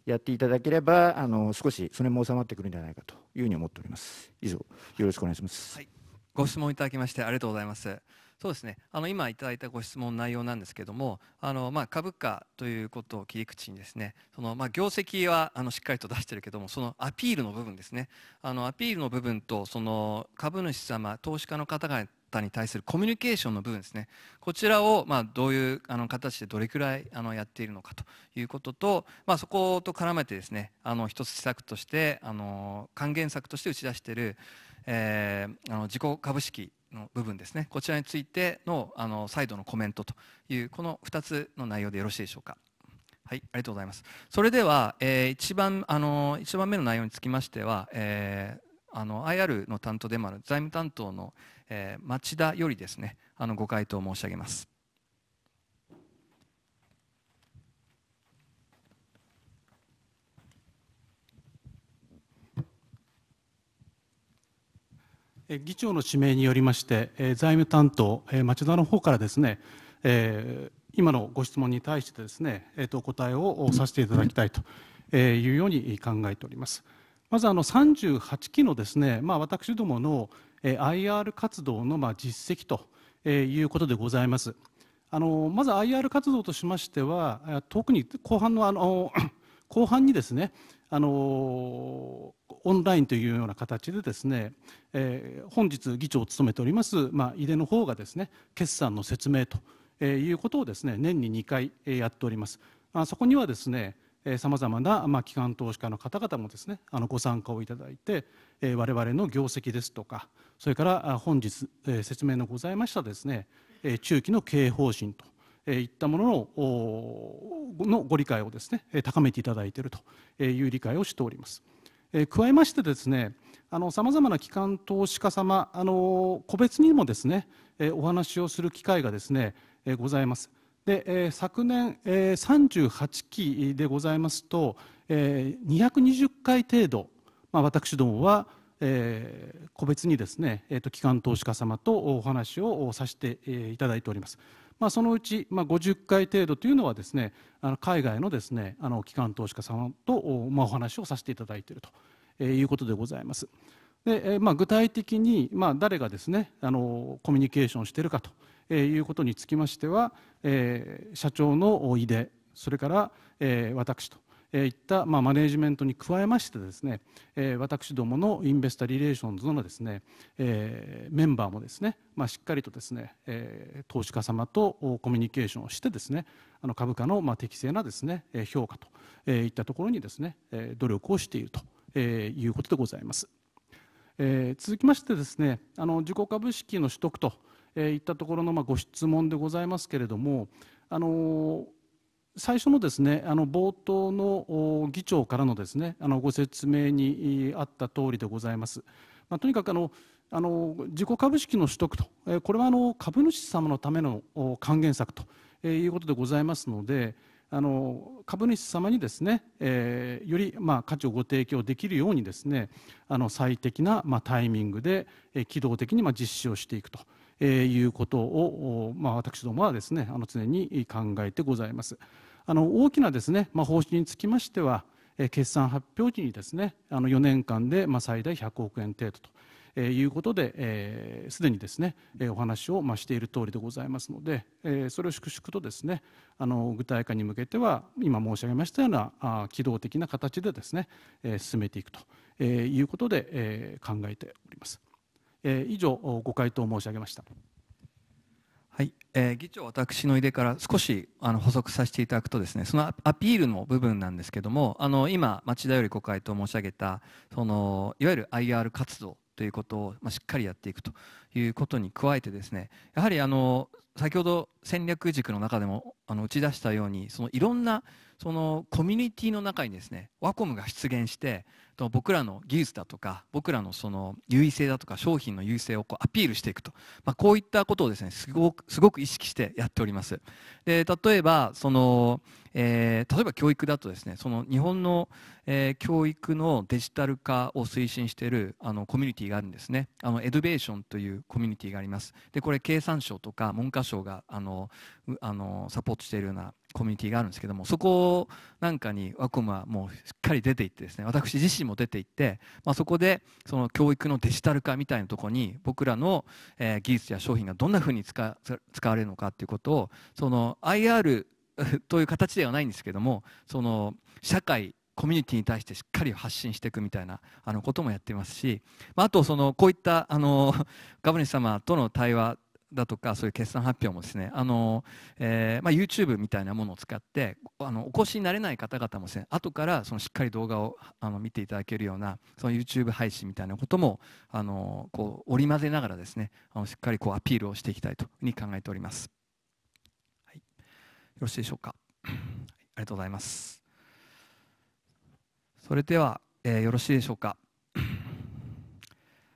やっていただければ、あの少しそれも収まってくるんじゃないかというふうに思っております。以上、よろしくお願いします。はいご質問いただきましてありがとうございます。そうですね、あの今いただいたご質問の内容なんですけどもあの、まあ、株価ということを切り口にですねその、まあ、業績はあのしっかりと出してるけどもそのアピールの部分ですねあのアピールの部分とその株主様投資家の方々に対するコミュニケーションの部分ですねこちらをまあどういうあの形でどれくらいあのやっているのかということと、まあ、そこと絡めてですねあの一つ施策としてあの還元策として打ち出しているえー、あの自己株式の部分ですねこちらについてのあの再度のコメントというこの2つの内容でよろしいでしょうか。はい、ありがとうございます。それでは、えー、一番あの一番目の内容につきましては、えー、あの IR の担当でもある財務担当の、えー、町田よりですね、あのご回答申し上げます。議長の指名によりまして、財務担当、町田の方からですね、今のご質問に対してですね、お答えをさせていただきたいというように考えております。まずあの38期のですね、まあ、私どもの IR 活動の実績ということでございます。あのまず IR 活動としましては、特に後半のあの 後半にですね、あのオンラインというような形でですね、えー、本日議長を務めております、まあ、井出の方がですね決算の説明と、えいうことをですね年に2回、えやっておりますあそこにはですねさまざまな、まあ、機関投資家の方々もですねあのご参加をいただいて、え我々の業績ですとかそれから本日、え説明のございましたですね、え中期の経営方針といったもののご理解をですね高めていただいているという理解をしております。加えましてですねさまざまな機関投資家様あの個別にもですねお話をする機会がですねございます。で昨年38期でございますと220回程度、まあ、私どもは個別にですね、機関投資家様とお話をさせていただいております。まあ、そのうち、まあ、50回程度というのはですねあの海外のですねあの機関投資家さんとお,、まあ、お話をさせていただいていると、いうことでございます。でまあ、具体的に、まあ、誰がですねあのコミュニケーションしているかと、いうことにつきましては、えー、社長の井出それから、えー、私といった、まあ、マネジメントに加えましてですね、えー、私どものインベスタ・リレーションズのですね、えー、メンバーもですね、まあ、しっかりとですね、えー、投資家様とコミュニケーションをしてですねあの株価のまあ適正なですね評価と、えいったところにですね努力をしていると、えいうことでございます。えー、続きましてですねあの自己株式の取得と、えいったところのまあご質問でございますけれどもあのー最初のですねあの冒頭の議長からのですねあのご説明にあった通りでございます。まあ、とにかくあのあの自己株式の取得と、えこれはあの株主様のための還元策と、えいうことでございますので、あの株主様にですね、えー、よりまあ価値をご提供できるようにですねあの最適なまあタイミングで、えー、機動的にまあ実施をしていくと、えー、いうことを、まあ、私どもはですねあの常に考えてございます。あの大きなですね、まあ、方針につきましては、え決算発表時にですねあの4年間で、まあ、最大100億円程度と。えいうことで、えー、すでにですね、えお話を、まあ、している通りでございますので、えそれを粛々とですねあの具体化に向けては今申し上げましたようなあ機動的な形でですね、え進めていくと、えいうことで、え考えております、え以上ご回答申し上げました。はい、えー、議長、私の井から少しあの補足させていただくと、ですねそのアピールの部分なんですけども、あの今、町田よりご回答申し上げたその、いわゆる IR 活動ということを、まあ、しっかりやっていくということに加えて、ですねやはりあの先ほど戦略軸の中でもあの打ち出したように、そのいろんなそのコミュニティの中にですねワコムが出現して、僕らの技術だとか僕らのその優位性だとか商品の優位性をこうアピールしていくと、まあ、こういったことをですねすごくすごく意識してやっております。で例えばその、えー、例えば教育だとですねその日本の、えー、教育のデジタル化を推進しているあのコミュニティがあるんですねあのエドベーションというコミュニティがあります。でこれ経産省とか文科省があのあのサポートしているようなコミュニティがあるんですけどもそこなんかにワコムはもうしっかり出ていってですね私自身も出ていって、まあ、そこでその教育のデジタル化みたいなとこに僕らの、え技術や商品がどんなふうに使われるのかっていうことをその IR という形ではないんですけどもその社会コミュニティに対してしっかり発信していくみたいなあのこともやってますし、まあ、あとそのこういったあの ガブネス様との対話だとかそういう決算発表もですねあの、えー、まあ、YouTube みたいなものを使ってあのお越しになれない方々もですね後からそのしっかり動画をあの見ていただけるようなその YouTube 配信みたいなこともあのこう織り交ぜながらですねあのしっかりこうアピールをしていきたいというふうに考えております、はい、よろしいでしょうかありがとうございますそれでは、えー、よろしいでしょうか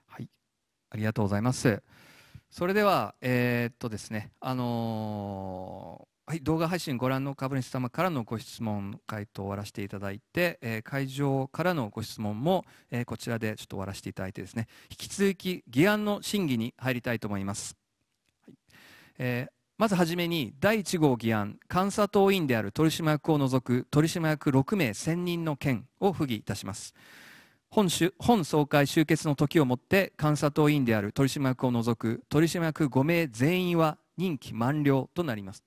はいありがとうございますそれでは、えー、っとですね、あのー、はい、動画配信ご覧の株主様からのご質問回答を終わらせていただいて、えー、会場からのご質問も、えこちらでちょっと終わらせていただいてですね、引き続き議案の審議に入りたいと思います。はい、えまずはじめに第1号議案、監査党員である取締役を除く取締役6名1000人の件を不議いたします。本本総会終結の時をもって監査党委員である取締役を除く取締役5名全員は任期満了となります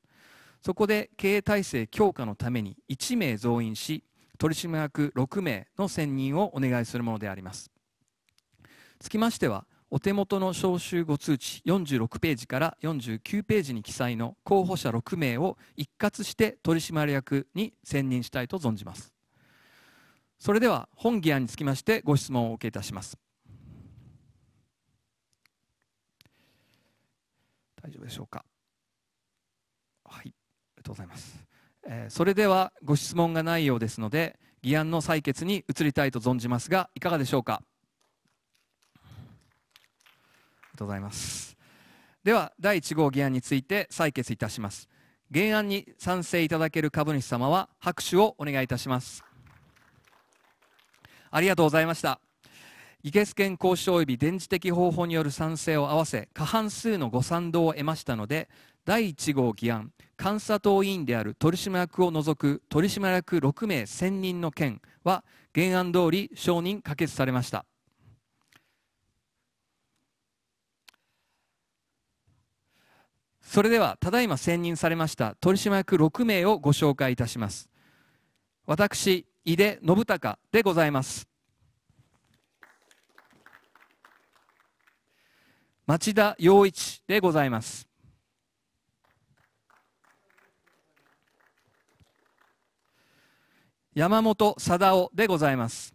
そこで経営体制強化のために1名増員し取締役6名の選任をお願いするものでありますつきましてはお手元の招集後通知46ページから49ページに記載の候補者6名を一括して取締役に選任したいと存じますそれでは本議案につきましてご質問をお受けいたします大丈夫でしょうかはいありがとうございます、えー、それではご質問がないようですので議案の採決に移りたいと存じますがいかがでしょうかありがとうございますでは第1号議案について採決いたします原案に賛成いただける株主様は拍手をお願いいたしますありがとうございました議決権交渉及び電磁的方法による賛成を合わせ過半数のご賛同を得ましたので第1号議案監査党委員である取締役を除く取締役6名選任の件は原案通り承認可決されましたそれではただいま選任されました取締役6名をご紹介いたします私井出信孝でございます町田洋一でございます山本貞夫でございます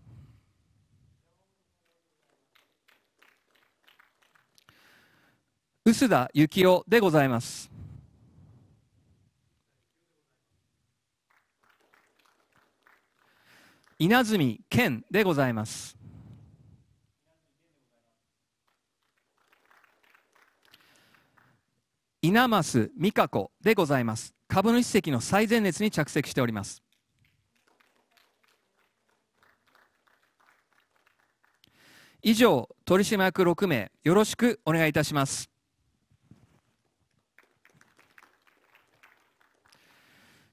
臼田幸雄でございます稲積健でございます。稲増美香子でございます。株主席の最前列に着席しております。以上、取締役6名、よろしくお願いいたします。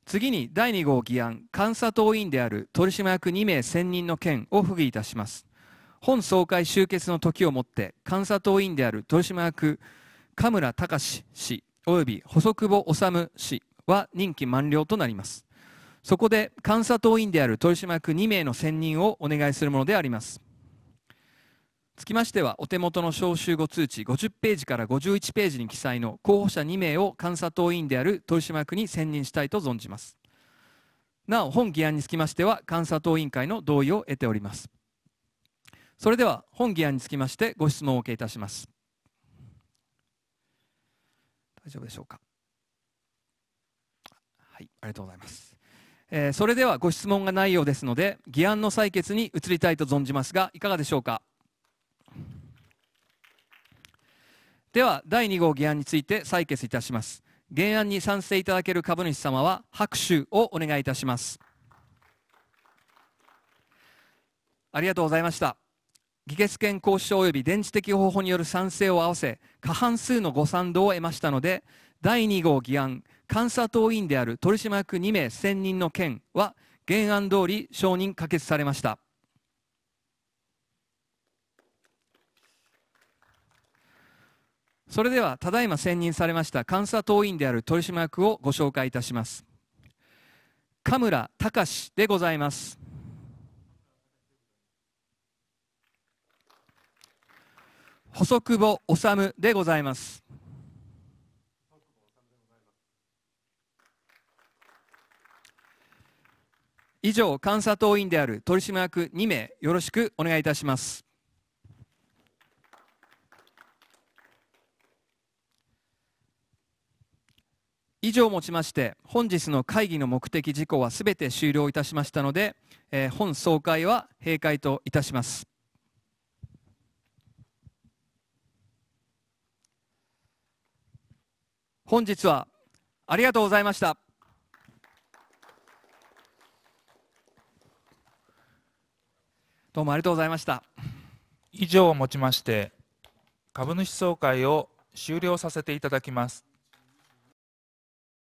次に第2号議案監査党員である取締役2名選任の件を不議いたします本総会終結の時をもって監査党員である取締役加村隆氏及び細久保治氏は任期満了となりますそこで監査党員である取締役2名の選任をお願いするものでありますつきましては、お手元の招集後通知50ページから51ページに記載の候補者2名を監査党員である豊島役に選任したいと存じます。なお、本議案につきましては、監査党委員会の同意を得ております。それでは、本議案につきましてご質問をお受けいたします。大丈夫でしょうか。はい、ありがとうございます。えそれではご質問がないようですので、議案の採決に移りたいと存じますが、いかがでしょうか。では第2号議案について採決いたします原案に賛成いただける株主様は拍手をお願いいたしますありがとうございました議決権行使及び電磁的方法による賛成を合わせ過半数のご賛同を得ましたので第2号議案監査党員である取締役2名選任の件は原案通り承認可決されましたそれではただいま選任されました監査党員である取締役をご紹介いたします神村隆でございます細久保治でございます以上監査党員である取締役2名よろしくお願いいたします以上をもちまして本日の会議の目的事項はすべて終了いたしましたので、えー、本総会は閉会といたします。本日はありがとうございました。どうもありがとうございました。以上をもちまして株主総会を終了させていただきます。